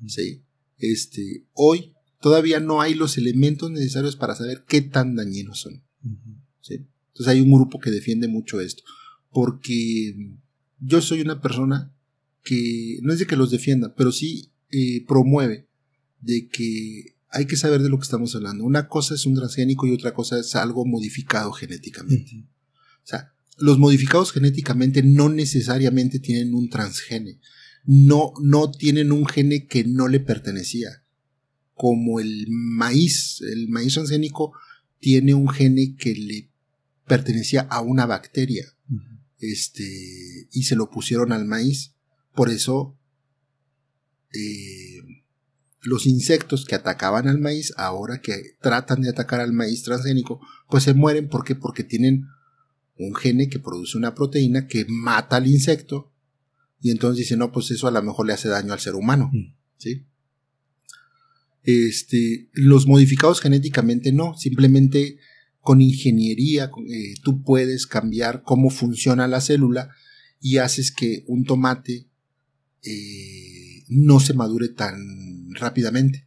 Mm. ¿sí? Este, hoy todavía no hay los elementos necesarios para saber qué tan dañinos son. Entonces hay un grupo que defiende mucho esto, porque yo soy una persona que no es de que los defienda, pero sí eh, promueve de que hay que saber de lo que estamos hablando. Una cosa es un transgénico y otra cosa es algo modificado genéticamente. O sea, los modificados genéticamente no necesariamente tienen un transgene. No, no tienen un gene que no le pertenecía. Como el maíz, el maíz transgénico tiene un gene que le pertenecía a una bacteria. Este, y se lo pusieron al maíz. Por eso, eh, los insectos que atacaban al maíz, ahora que tratan de atacar al maíz transgénico, pues se mueren. ¿Por qué? Porque tienen un gene que produce una proteína que mata al insecto. Y entonces dicen, no, pues eso a lo mejor le hace daño al ser humano. Mm. ¿Sí? Este, los modificados genéticamente no, simplemente con ingeniería eh, tú puedes cambiar cómo funciona la célula y haces que un tomate eh, no se madure tan rápidamente,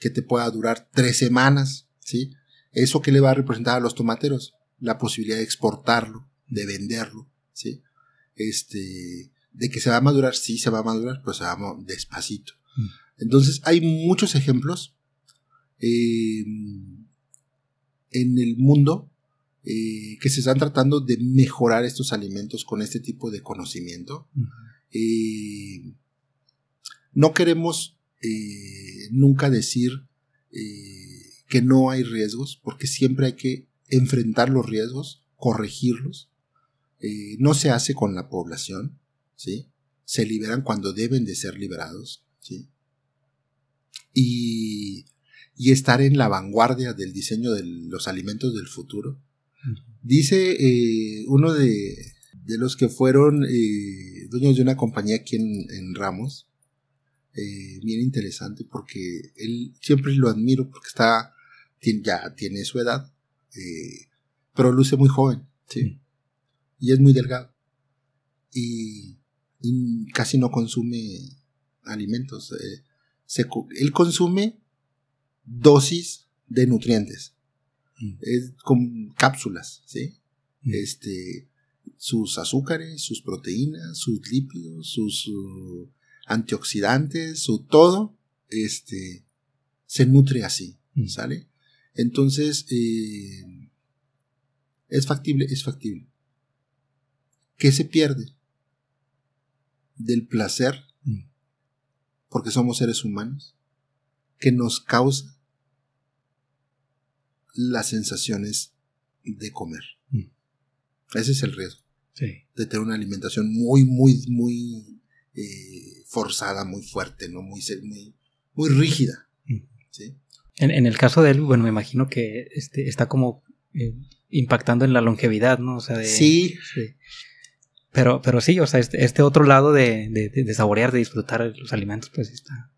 que te pueda durar tres semanas, ¿sí? ¿Eso que le va a representar a los tomateros? La posibilidad de exportarlo, de venderlo, ¿sí? Este, de que se va a madurar, sí se va a madurar, pero se va a despacito. Mm. Entonces, hay muchos ejemplos eh, en el mundo eh, que se están tratando de mejorar estos alimentos con este tipo de conocimiento. Eh, no queremos eh, nunca decir eh, que no hay riesgos, porque siempre hay que enfrentar los riesgos, corregirlos. Eh, no se hace con la población, ¿sí? Se liberan cuando deben de ser liberados, Y, estar en la vanguardia del diseño de los alimentos del futuro. Dice uno de, los que fueron dueños de una compañía aquí en, en Ramos, eh, bien interesante porque él siempre lo admiro porque está, ya tiene su edad, eh, pero luce muy joven, ¿sí? Mm. Y es muy delgado. Y, casi no consume alimentos. Eh, se, él consume dosis de nutrientes. Mm. Es con cápsulas, ¿sí? Mm. Este, sus azúcares, sus proteínas, sus lípidos, sus uh, antioxidantes, o todo, este, se nutre así, mm. ¿sale? Entonces, eh, es factible, es factible. ¿Qué se pierde? Del placer, mm. porque somos seres humanos, que nos causa las sensaciones de comer. Mm. Ese es el riesgo. De tener una alimentación muy, muy, muy eh, forzada, muy fuerte, ¿no? Muy, muy, muy rígida. Mm. ¿sí? En, el caso de él, bueno, me imagino que este, está como eh, impactando en la longevidad, ¿no? O sea, sí. Este, pero, pero sí, o sea, este, este otro lado de, saborear, de disfrutar los alimentos, pues está.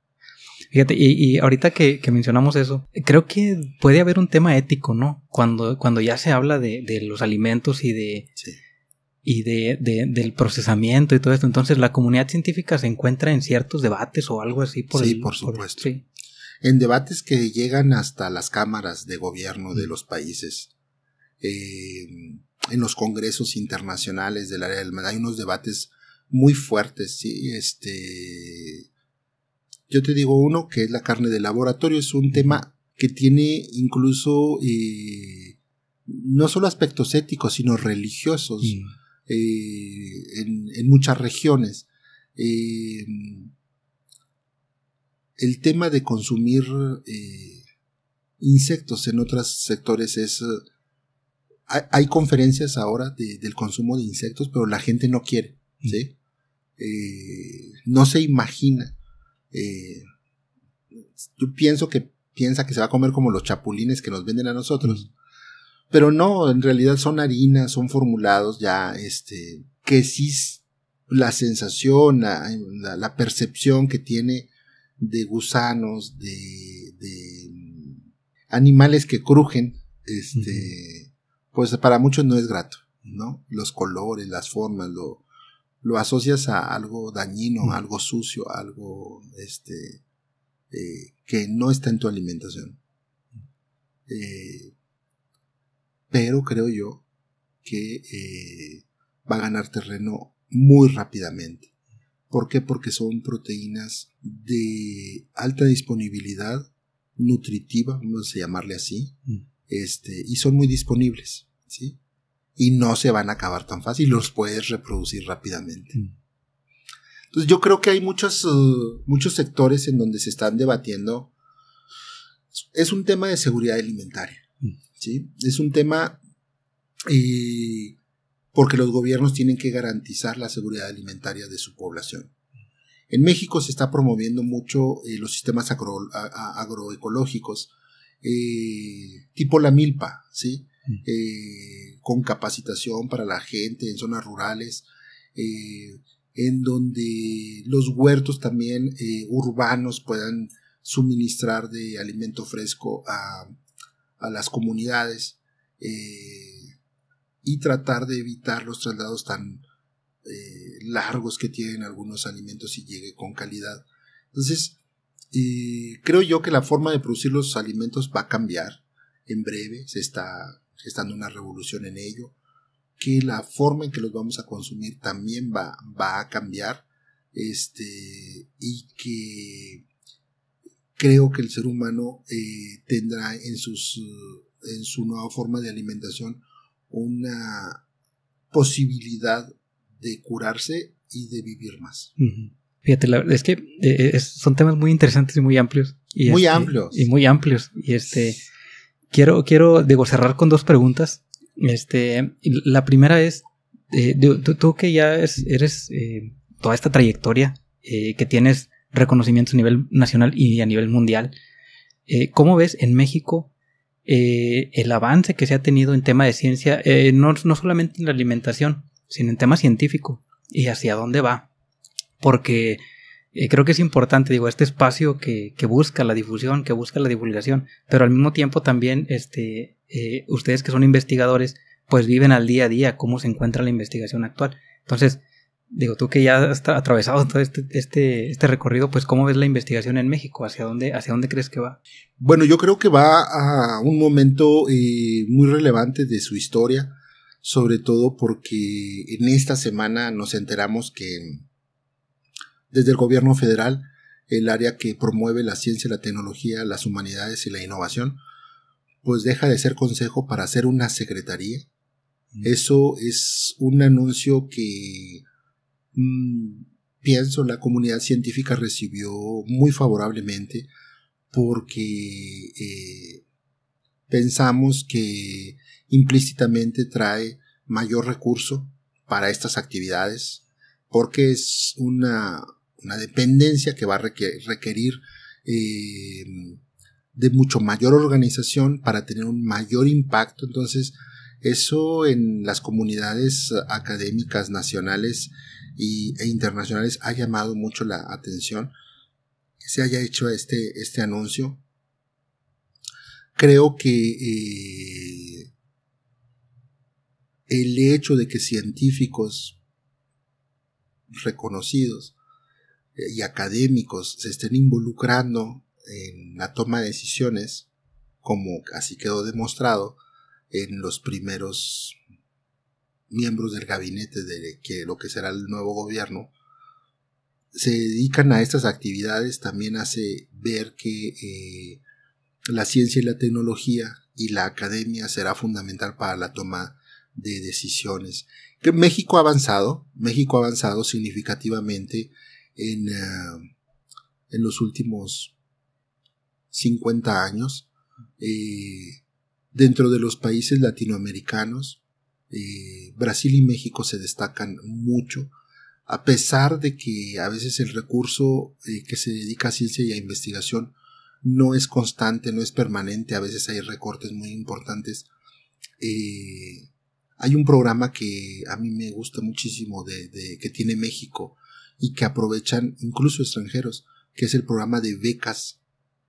Fíjate, y, y ahorita que, mencionamos eso, creo que puede haber un tema ético, ¿no? Cuando, cuando ya se habla de, de los alimentos y de, y de, del procesamiento y todo esto. Entonces, la comunidad científica se encuentra en ciertos debates o algo así por Sí, por supuesto. En debates que llegan hasta las cámaras de gobierno de mm. los países, eh, en los congresos internacionales del área del mar, hay unos debates muy fuertes, ¿sí? Este, yo te digo uno que es la carne de laboratorio, es un tema que tiene incluso eh, no solo aspectos éticos, sino religiosos. Mm. Eh, en, muchas regiones. Eh, el tema de consumir eh, insectos en otros sectores es... Hay, conferencias ahora del consumo de insectos, pero la gente no quiere, mm. no se imagina. yo pienso que piensa que se va a comer como los chapulines que nos venden a nosotros. Mm. Pero no, en realidad son harinas, son formulados ya, este, que sí la sensación, la, percepción que tiene de gusanos, de, mm, animales que crujen, este, pues para muchos no es grato, ¿no? Los colores, las formas, lo, asocias a algo dañino, algo sucio, algo, este, eh, que no está en tu alimentación. Eh, pero creo yo que eh, va a ganar terreno muy rápidamente. ¿Por qué? Porque son proteínas de alta disponibilidad nutritiva, vamos a llamarle así, mm. este, y son muy disponibles, ¿sí? Y no se van a acabar tan fácil, los puedes reproducir rápidamente. Mm. Entonces yo creo que hay muchos, uh, muchos sectores en donde se están debatiendo. Es un tema de seguridad alimentaria. Mm. Es un tema eh, porque los gobiernos tienen que garantizar la seguridad alimentaria de su población. En México se está promoviendo mucho eh, los sistemas agroecológicos, eh, tipo la milpa, ¿sí? Mm. con capacitación para la gente en zonas rurales, en donde los huertos también urbanos puedan suministrar de alimento fresco a, a las comunidades eh, y tratar de evitar los traslados tan eh, largos que tienen algunos alimentos y llegue con calidad. Entonces, eh, creo yo que la forma de producir los alimentos va a cambiar en breve, se está gestando una revolución en ello, que la forma en que los vamos a consumir también va, va a cambiar, este, y que creo que el ser humano eh, tendrá en, sus, eh, en su nueva forma de alimentación una posibilidad de curarse y de vivir más. Fíjate, la, es que eh, son temas muy interesantes y muy amplios. muy este, amplios. Y muy amplios. Y este, quiero, quiero, cerrar con dos preguntas. Este, la primera es, tú, que ya eres toda esta trayectoria que tienes reconocimientos a nivel nacional y a nivel mundial. Eh, ¿Cómo ves en México eh, el avance que se ha tenido en tema de ciencia, eh, no, solamente en la alimentación, sino en tema científico y hacia dónde va? Porque creo que es importante, digo, este espacio que, busca la difusión, que busca la divulgación, pero al mismo tiempo también este, ustedes que son investigadores, pues viven al día a día cómo se encuentra la investigación actual. Entonces, digo, tú que ya has atravesado todo este, este, este, recorrido, pues ¿cómo ves la investigación en México? ¿Hacia dónde, hacia dónde crees que va? Bueno, yo creo que va a un momento eh, muy relevante de su historia, sobre todo porque en esta semana nos enteramos que desde el gobierno federal, el área que promueve la ciencia, la tecnología, las humanidades y la innovación, pues deja de ser consejo para hacer una secretaría. Mm. Eso es un anuncio que Mm, pienso la comunidad científica recibió muy favorablemente porque eh, pensamos que implícitamente trae mayor recurso para estas actividades porque es una, dependencia que va a requerir eh, de mucho mayor organización para tener un mayor impacto entonces eso en las comunidades académicas nacionales y, e internacionales ha llamado mucho la atención que se haya hecho este, este anuncio. Creo que eh, el hecho de que científicos reconocidos eh, y académicos se estén involucrando en la toma de decisiones, como así quedó demostrado en los primeros miembros del gabinete de que lo que será el nuevo gobierno se dedican a estas actividades también hace ver que eh, la ciencia y la tecnología y la academia será fundamental para la toma de decisiones. Que México ha avanzado, México ha avanzado significativamente en, eh, los últimos 50 años eh, dentro de los países latinoamericanos eh, Brasil y México se destacan mucho, a pesar de que a veces el recurso eh, que se dedica a ciencia y a investigación no es constante, no es permanente, a veces hay recortes muy importantes. Eh, hay un programa que a mí me gusta muchísimo de, que tiene México y que aprovechan incluso extranjeros, que es el programa de becas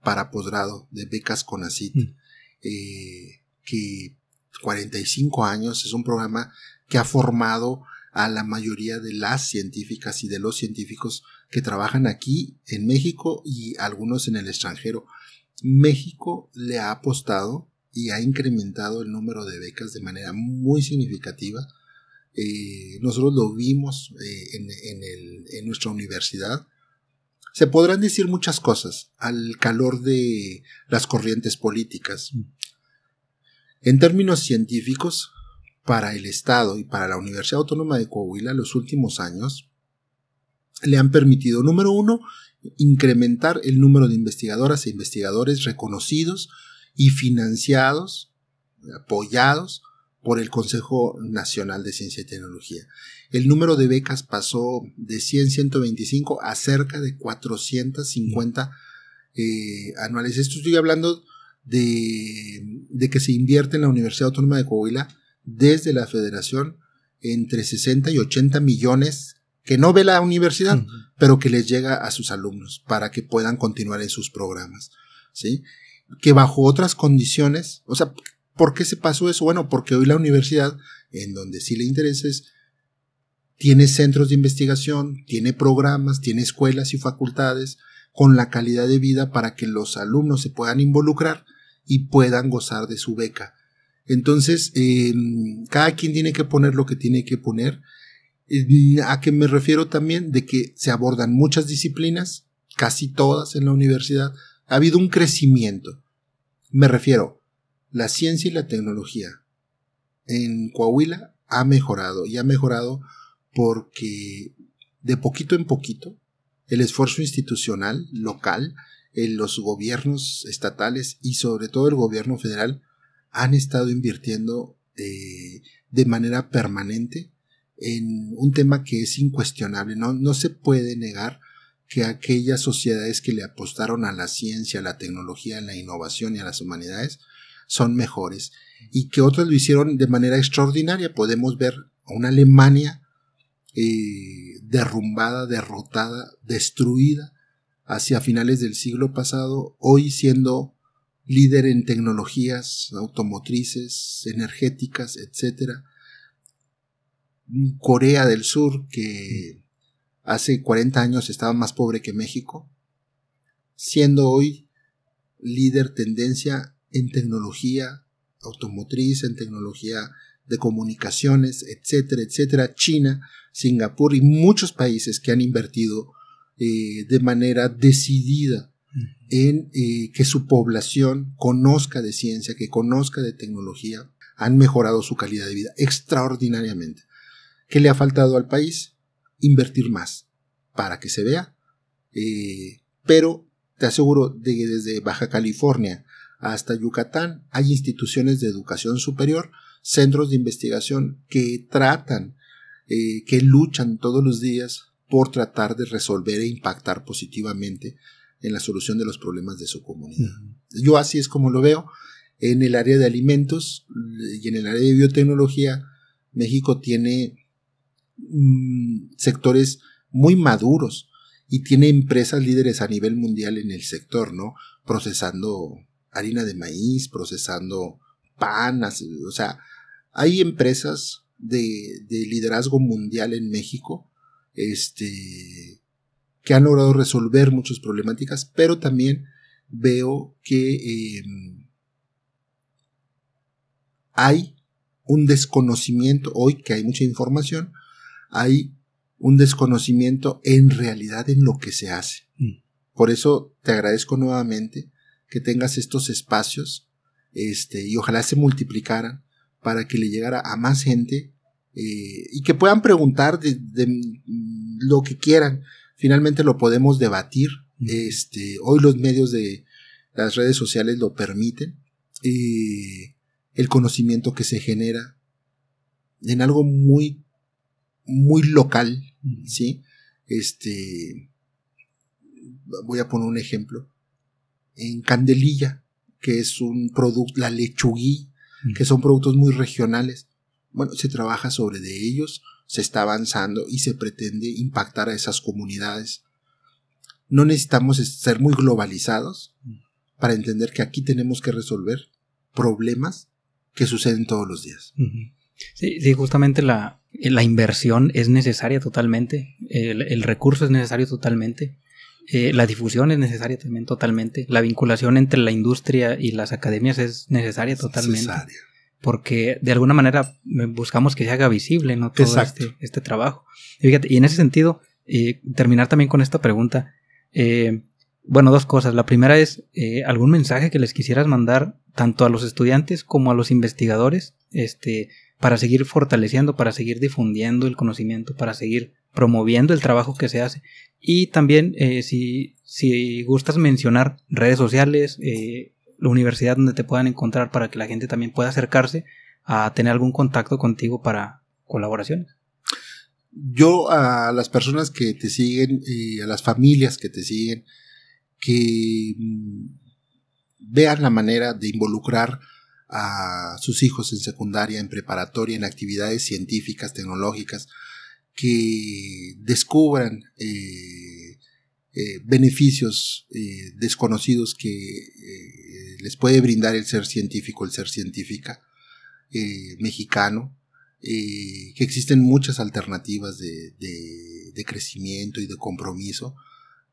para posgrado, de becas con mm. que 45 años, es un programa que ha formado a la mayoría de las científicas y de los científicos que trabajan aquí en México y algunos en el extranjero. México le ha apostado y ha incrementado el número de becas de manera muy significativa. Eh, nosotros lo vimos eh, en, en nuestra universidad. Se podrán decir muchas cosas al calor de las corrientes políticas, mm. En términos científicos, para el Estado y para la Universidad Autónoma de Coahuila los últimos años le han permitido, número uno, incrementar el número de investigadoras e investigadores reconocidos y financiados, apoyados por el Consejo Nacional de Ciencia y Tecnología. El número de becas pasó de 100, 125 a cerca de 450 eh, anuales. Esto estoy hablando de, que se invierte en la Universidad Autónoma de Coahuila desde la federación entre 60 y 80 millones que no ve la universidad, pero que les llega a sus alumnos para que puedan continuar en sus programas, ¿sí? Que bajo otras condiciones, o sea, ¿por qué se pasó eso? Bueno, porque hoy la universidad, en donde sí le intereses, tiene centros de investigación, tiene programas, tiene escuelas y facultades con la calidad de vida para que los alumnos se puedan involucrar y puedan gozar de su beca. Entonces, em, cada quien tiene que poner lo que tiene que poner. ¿A que me refiero también? De que se abordan muchas disciplinas, casi todas en la universidad. Ha habido un crecimiento. Me refiero, la ciencia y la tecnología en Coahuila ha mejorado y ha mejorado porque de poquito en poquito el esfuerzo institucional local eh, los gobiernos estatales y sobre todo el gobierno federal han estado invirtiendo eh, de manera permanente en un tema que es incuestionable. No, no se puede negar que aquellas sociedades que le apostaron a la ciencia, a la tecnología, a la innovación y a las humanidades son mejores y que otras lo hicieron de manera extraordinaria. Podemos ver a una Alemania eh, derrumbada, derrotada, destruida hacia finales del siglo pasado, hoy siendo líder en tecnologías automotrices, energéticas, etc. Corea del Sur, que hace 40 años estaba más pobre que México, siendo hoy líder tendencia en tecnología automotriz, en tecnología de comunicaciones, etcétera, etcétera, China, Singapur y muchos países que han invertido eh, de manera decidida en eh, que su población conozca de ciencia, que conozca de tecnología, han mejorado su calidad de vida extraordinariamente. ¿Qué le ha faltado al país? Invertir más para que se vea. Eh, pero te aseguro de que desde Baja California hasta Yucatán hay instituciones de educación superior, centros de investigación que tratan, que luchan todos los días por tratar de resolver e impactar positivamente en la solución de los problemas de su comunidad. Yo así es como lo veo. En el área de alimentos eh, y en el área de biotecnología, México tiene mm, sectores muy maduros y tiene empresas líderes a nivel mundial en el sector, ¿no? Procesando harina de maíz, procesando panas, o sea, hay empresas de liderazgo mundial en México este, que han logrado resolver muchas problemáticas, pero también veo que em, hay un desconocimiento, hoy que hay mucha información, hay un desconocimiento en realidad en lo que se hace. Mm. Por eso te agradezco nuevamente que tengas estos espacios este, y ojalá se multiplicaran para que le llegara a más gente eh, y que puedan preguntar de, lo que quieran. Finalmente lo podemos debatir. Este, hoy los medios de las redes sociales lo permiten. Eh, el conocimiento que se genera en algo muy, muy local, ¿sí? Este, voy a poner un ejemplo. En Candelilla, que es un producto, la lechuguí, que son productos muy regionales bueno, se trabaja sobre de ellos, se está avanzando y se pretende impactar a esas comunidades. No necesitamos ser muy globalizados mm. para entender que aquí tenemos que resolver problemas que suceden todos los días. sí, justamente la, la, inversión es necesaria totalmente, el, recurso es necesario totalmente, eh, la difusión es necesaria también totalmente, la vinculación entre la industria y las academias es necesaria totalmente. Necesaria porque de alguna manera buscamos que se haga visible ¿no? todo este, este, trabajo. Y, en ese sentido, eh, terminar también con esta pregunta. Eh, bueno, dos cosas. La primera es eh, algún mensaje que les quisieras mandar tanto a los estudiantes como a los investigadores, este, para seguir fortaleciendo, para seguir difundiendo el conocimiento, para seguir promoviendo el trabajo que se hace. Y también, si, si gustas mencionar redes sociales, eh, la universidad donde te puedan encontrar para que la gente también pueda acercarse a tener algún contacto contigo para colaboraciones. Yo a las personas que te siguen, a las familias que te siguen, que mm, vean la manera de involucrar a sus hijos en secundaria, en preparatoria, en actividades científicas, tecnológicas, que descubran eh, eh, beneficios eh, desconocidos que les puede brindar el ser científico, el ser científica eh, mexicano, eh, que existen muchas alternativas de, crecimiento y de compromiso,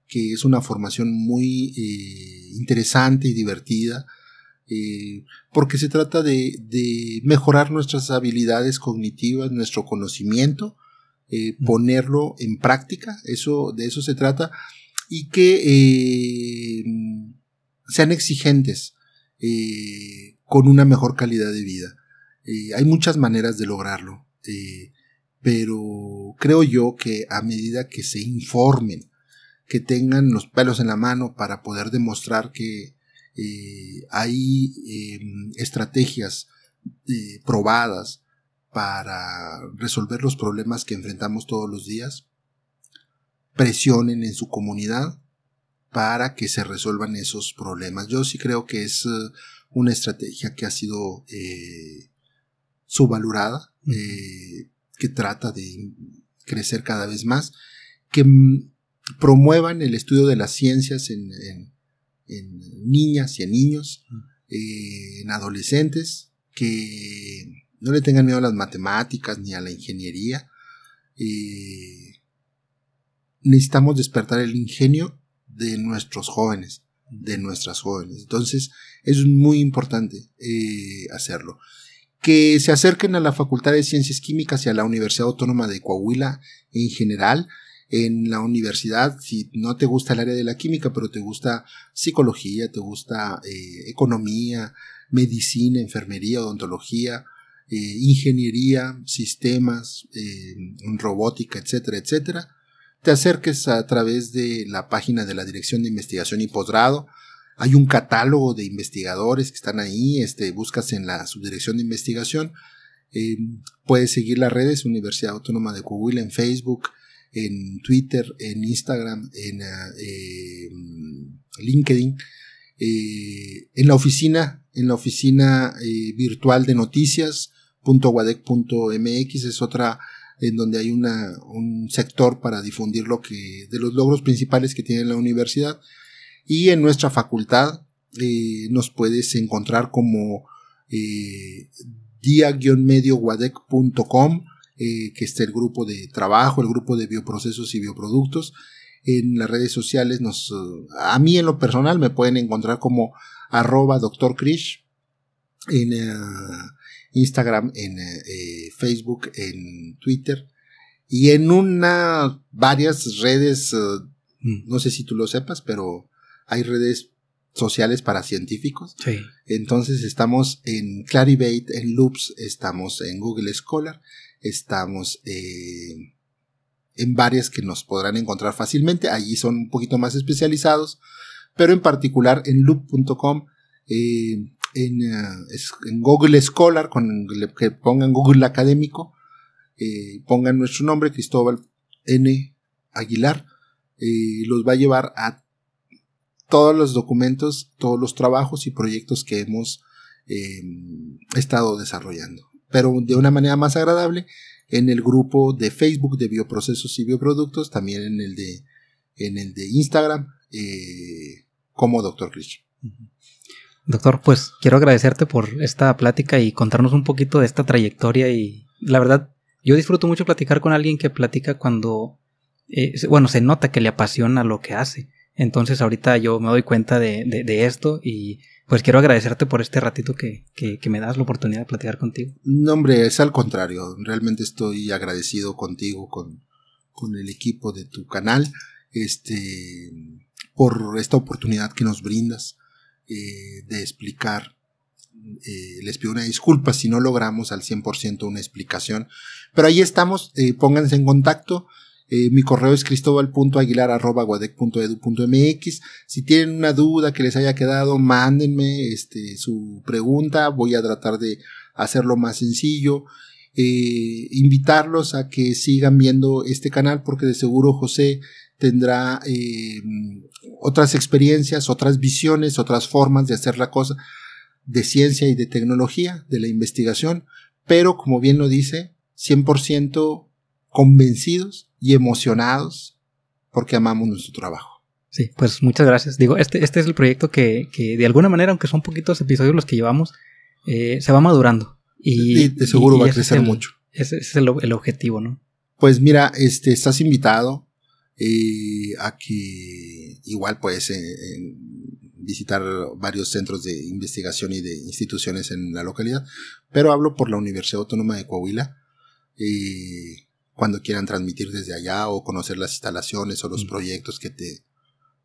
que es una formación muy eh, interesante y divertida, porque se trata de, mejorar nuestras habilidades cognitivas, nuestro conocimiento, ponerlo en práctica, eso, de eso se trata, y que sean exigentes eh, con una mejor calidad de vida. Eh, hay muchas maneras de lograrlo, eh, pero creo yo que a medida que se informen, que tengan los pelos en la mano para poder demostrar que hay em, estrategias probadas para resolver los problemas que enfrentamos todos los días, presionen en su comunidad para que se resuelvan esos problemas. Yo sí creo que es eh, una estrategia que ha sido eh, subvalorada, eh, que trata de crecer cada vez más, que mm, promuevan el estudio de las ciencias en, niñas y en niños, en adolescentes, que no le tengan miedo a las matemáticas ni a la ingeniería. necesitamos despertar el ingenio de nuestros jóvenes, de nuestras jóvenes. Entonces, es muy importante eh, hacerlo. Que se acerquen a la Facultad de Ciencias Químicas y a la Universidad Autónoma de Coahuila en general. En la universidad, si no te gusta el área de la química, pero te gusta psicología, te gusta eh, economía, medicina, enfermería, odontología, eh, ingeniería, sistemas, robótica, etcétera, etcétera, te acerques a través de la página de la Dirección de Investigación y Posgrado. Hay un catálogo de investigadores que están ahí, este, buscas en la subdirección de investigación. Eh, puedes seguir las redes Universidad Autónoma de Coahuila en Facebook, en Twitter, en Instagram, en ah, eh, LinkedIn. Eh, en la oficina, en la oficina virtual de noticias.guadec.mx es otra en donde hay un sector para difundir lo que, de los logros principales que tiene la universidad. Y en nuestra facultad eh, nos puedes encontrar como eh, dia-medioguadec.com, eh, que está el grupo de trabajo, el grupo de bioprocesos y bioproductos. En las redes sociales, nos, a mí en lo personal me pueden encontrar como arroba doctor En, eh, Instagram, en eh, Facebook, en Twitter y en una varias redes, eh, mm. no sé si tú lo sepas, pero hay redes sociales para científicos. Sí. Entonces estamos en Clarivate, en Loops, estamos en Google Scholar, estamos eh, en varias que nos podrán encontrar fácilmente. Allí son un poquito más especializados, pero en particular en loop.com eh, en, Google Scholar, que pongan Google Académico, eh, pongan nuestro nombre, Cristóbal N. Aguilar, Y eh, los va a llevar a todos los documentos, todos los trabajos y proyectos que hemos em, estado desarrollando, pero de una manera más agradable en el grupo de Facebook de bioprocesos y bioproductos, también en el de, en el de Instagram, como Dr. Christian. Doctor, pues quiero agradecerte por esta plática y contarnos un poquito de esta trayectoria y la verdad, yo disfruto mucho platicar con alguien que platica cuando, eh, bueno, se nota que le apasiona lo que hace. Entonces ahorita yo me doy cuenta de, esto y pues quiero agradecerte por este ratito que, me das la oportunidad de platicar contigo. No, hombre, es al contrario. Realmente estoy agradecido contigo, con, con el equipo de tu canal, este, por esta oportunidad que nos brindas eh, de explicar. Eh, les pido una disculpa si no logramos al 100% una explicación, pero ahí estamos, eh, pónganse en contacto. mi correo es cristobal.aguilar.guadec.edu.mx. Si tienen una duda que les haya quedado, mándenme este, su pregunta. Voy a tratar de hacerlo más sencillo. invitarlos a que sigan viendo este canal porque de seguro José tendrá eh, otras experiencias, otras visiones, otras formas de hacer la cosa de ciencia y de tecnología, de la investigación, pero como bien lo dice, 100% convencidos y emocionados porque amamos nuestro trabajo. Sí, pues muchas gracias. Digo, este, este es el proyecto que, de alguna manera, aunque son poquitos episodios los que llevamos, eh, se va madurando. Y, de seguro va a crecer mucho. Ese es el, el, objetivo, ¿no? Pues mira, este, estás invitado y aquí igual puedes visitar varios centros de investigación y de instituciones en la localidad, pero hablo por la Universidad Autónoma de Coahuila. cuando quieran transmitir desde allá o conocer las instalaciones o los mm. proyectos que te,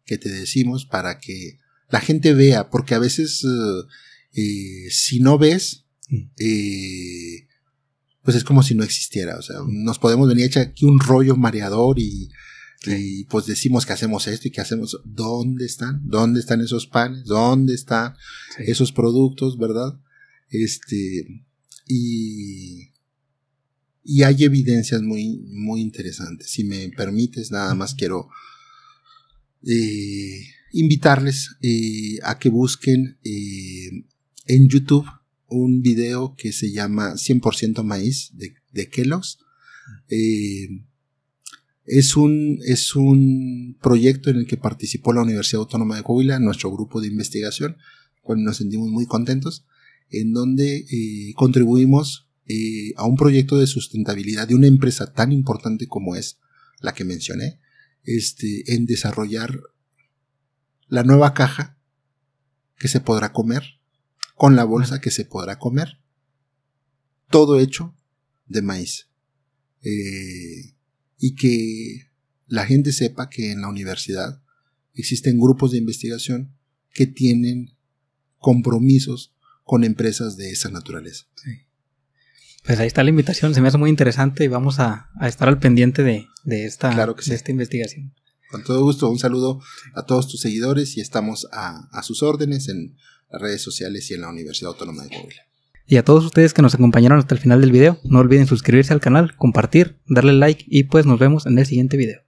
que te decimos para que la gente vea, porque a veces eh, eh, si no ves, mm. eh, pues es como si no existiera. O sea, mm. nos podemos venir a echar aquí un rollo mareador y y pues decimos que hacemos esto y que hacemos, ¿dónde están? ¿Dónde están esos panes? ¿Dónde están esos productos, verdad? Este, y, y hay evidencias muy, muy interesantes. Si me permites, nada más quiero eh, invitarles eh, a que busquen eh, en YouTube un video que se llama 100% maíz de, de Kellogg's. Eh, es un, es un proyecto en el que participó la Universidad Autónoma de Coahuila, nuestro grupo de investigación, cual nos sentimos muy contentos, en donde eh, contribuimos eh, a un proyecto de sustentabilidad de una empresa tan importante como es la que mencioné, este, en desarrollar la nueva caja que se podrá comer, con la bolsa que se podrá comer, todo hecho de maíz. Eh, y que la gente sepa que en la universidad existen grupos de investigación que tienen compromisos con empresas de esa naturaleza. Pues ahí está la invitación, se me hace muy interesante y vamos a, estar al pendiente de, esta, claro esta investigación. Con todo gusto, un saludo a todos tus seguidores y estamos a, a sus órdenes en las redes sociales y en la Universidad Autónoma de Puebla. Y a todos ustedes que nos acompañaron hasta el final del video, no olviden suscribirse al canal, compartir, darle like y pues nos vemos en el siguiente video.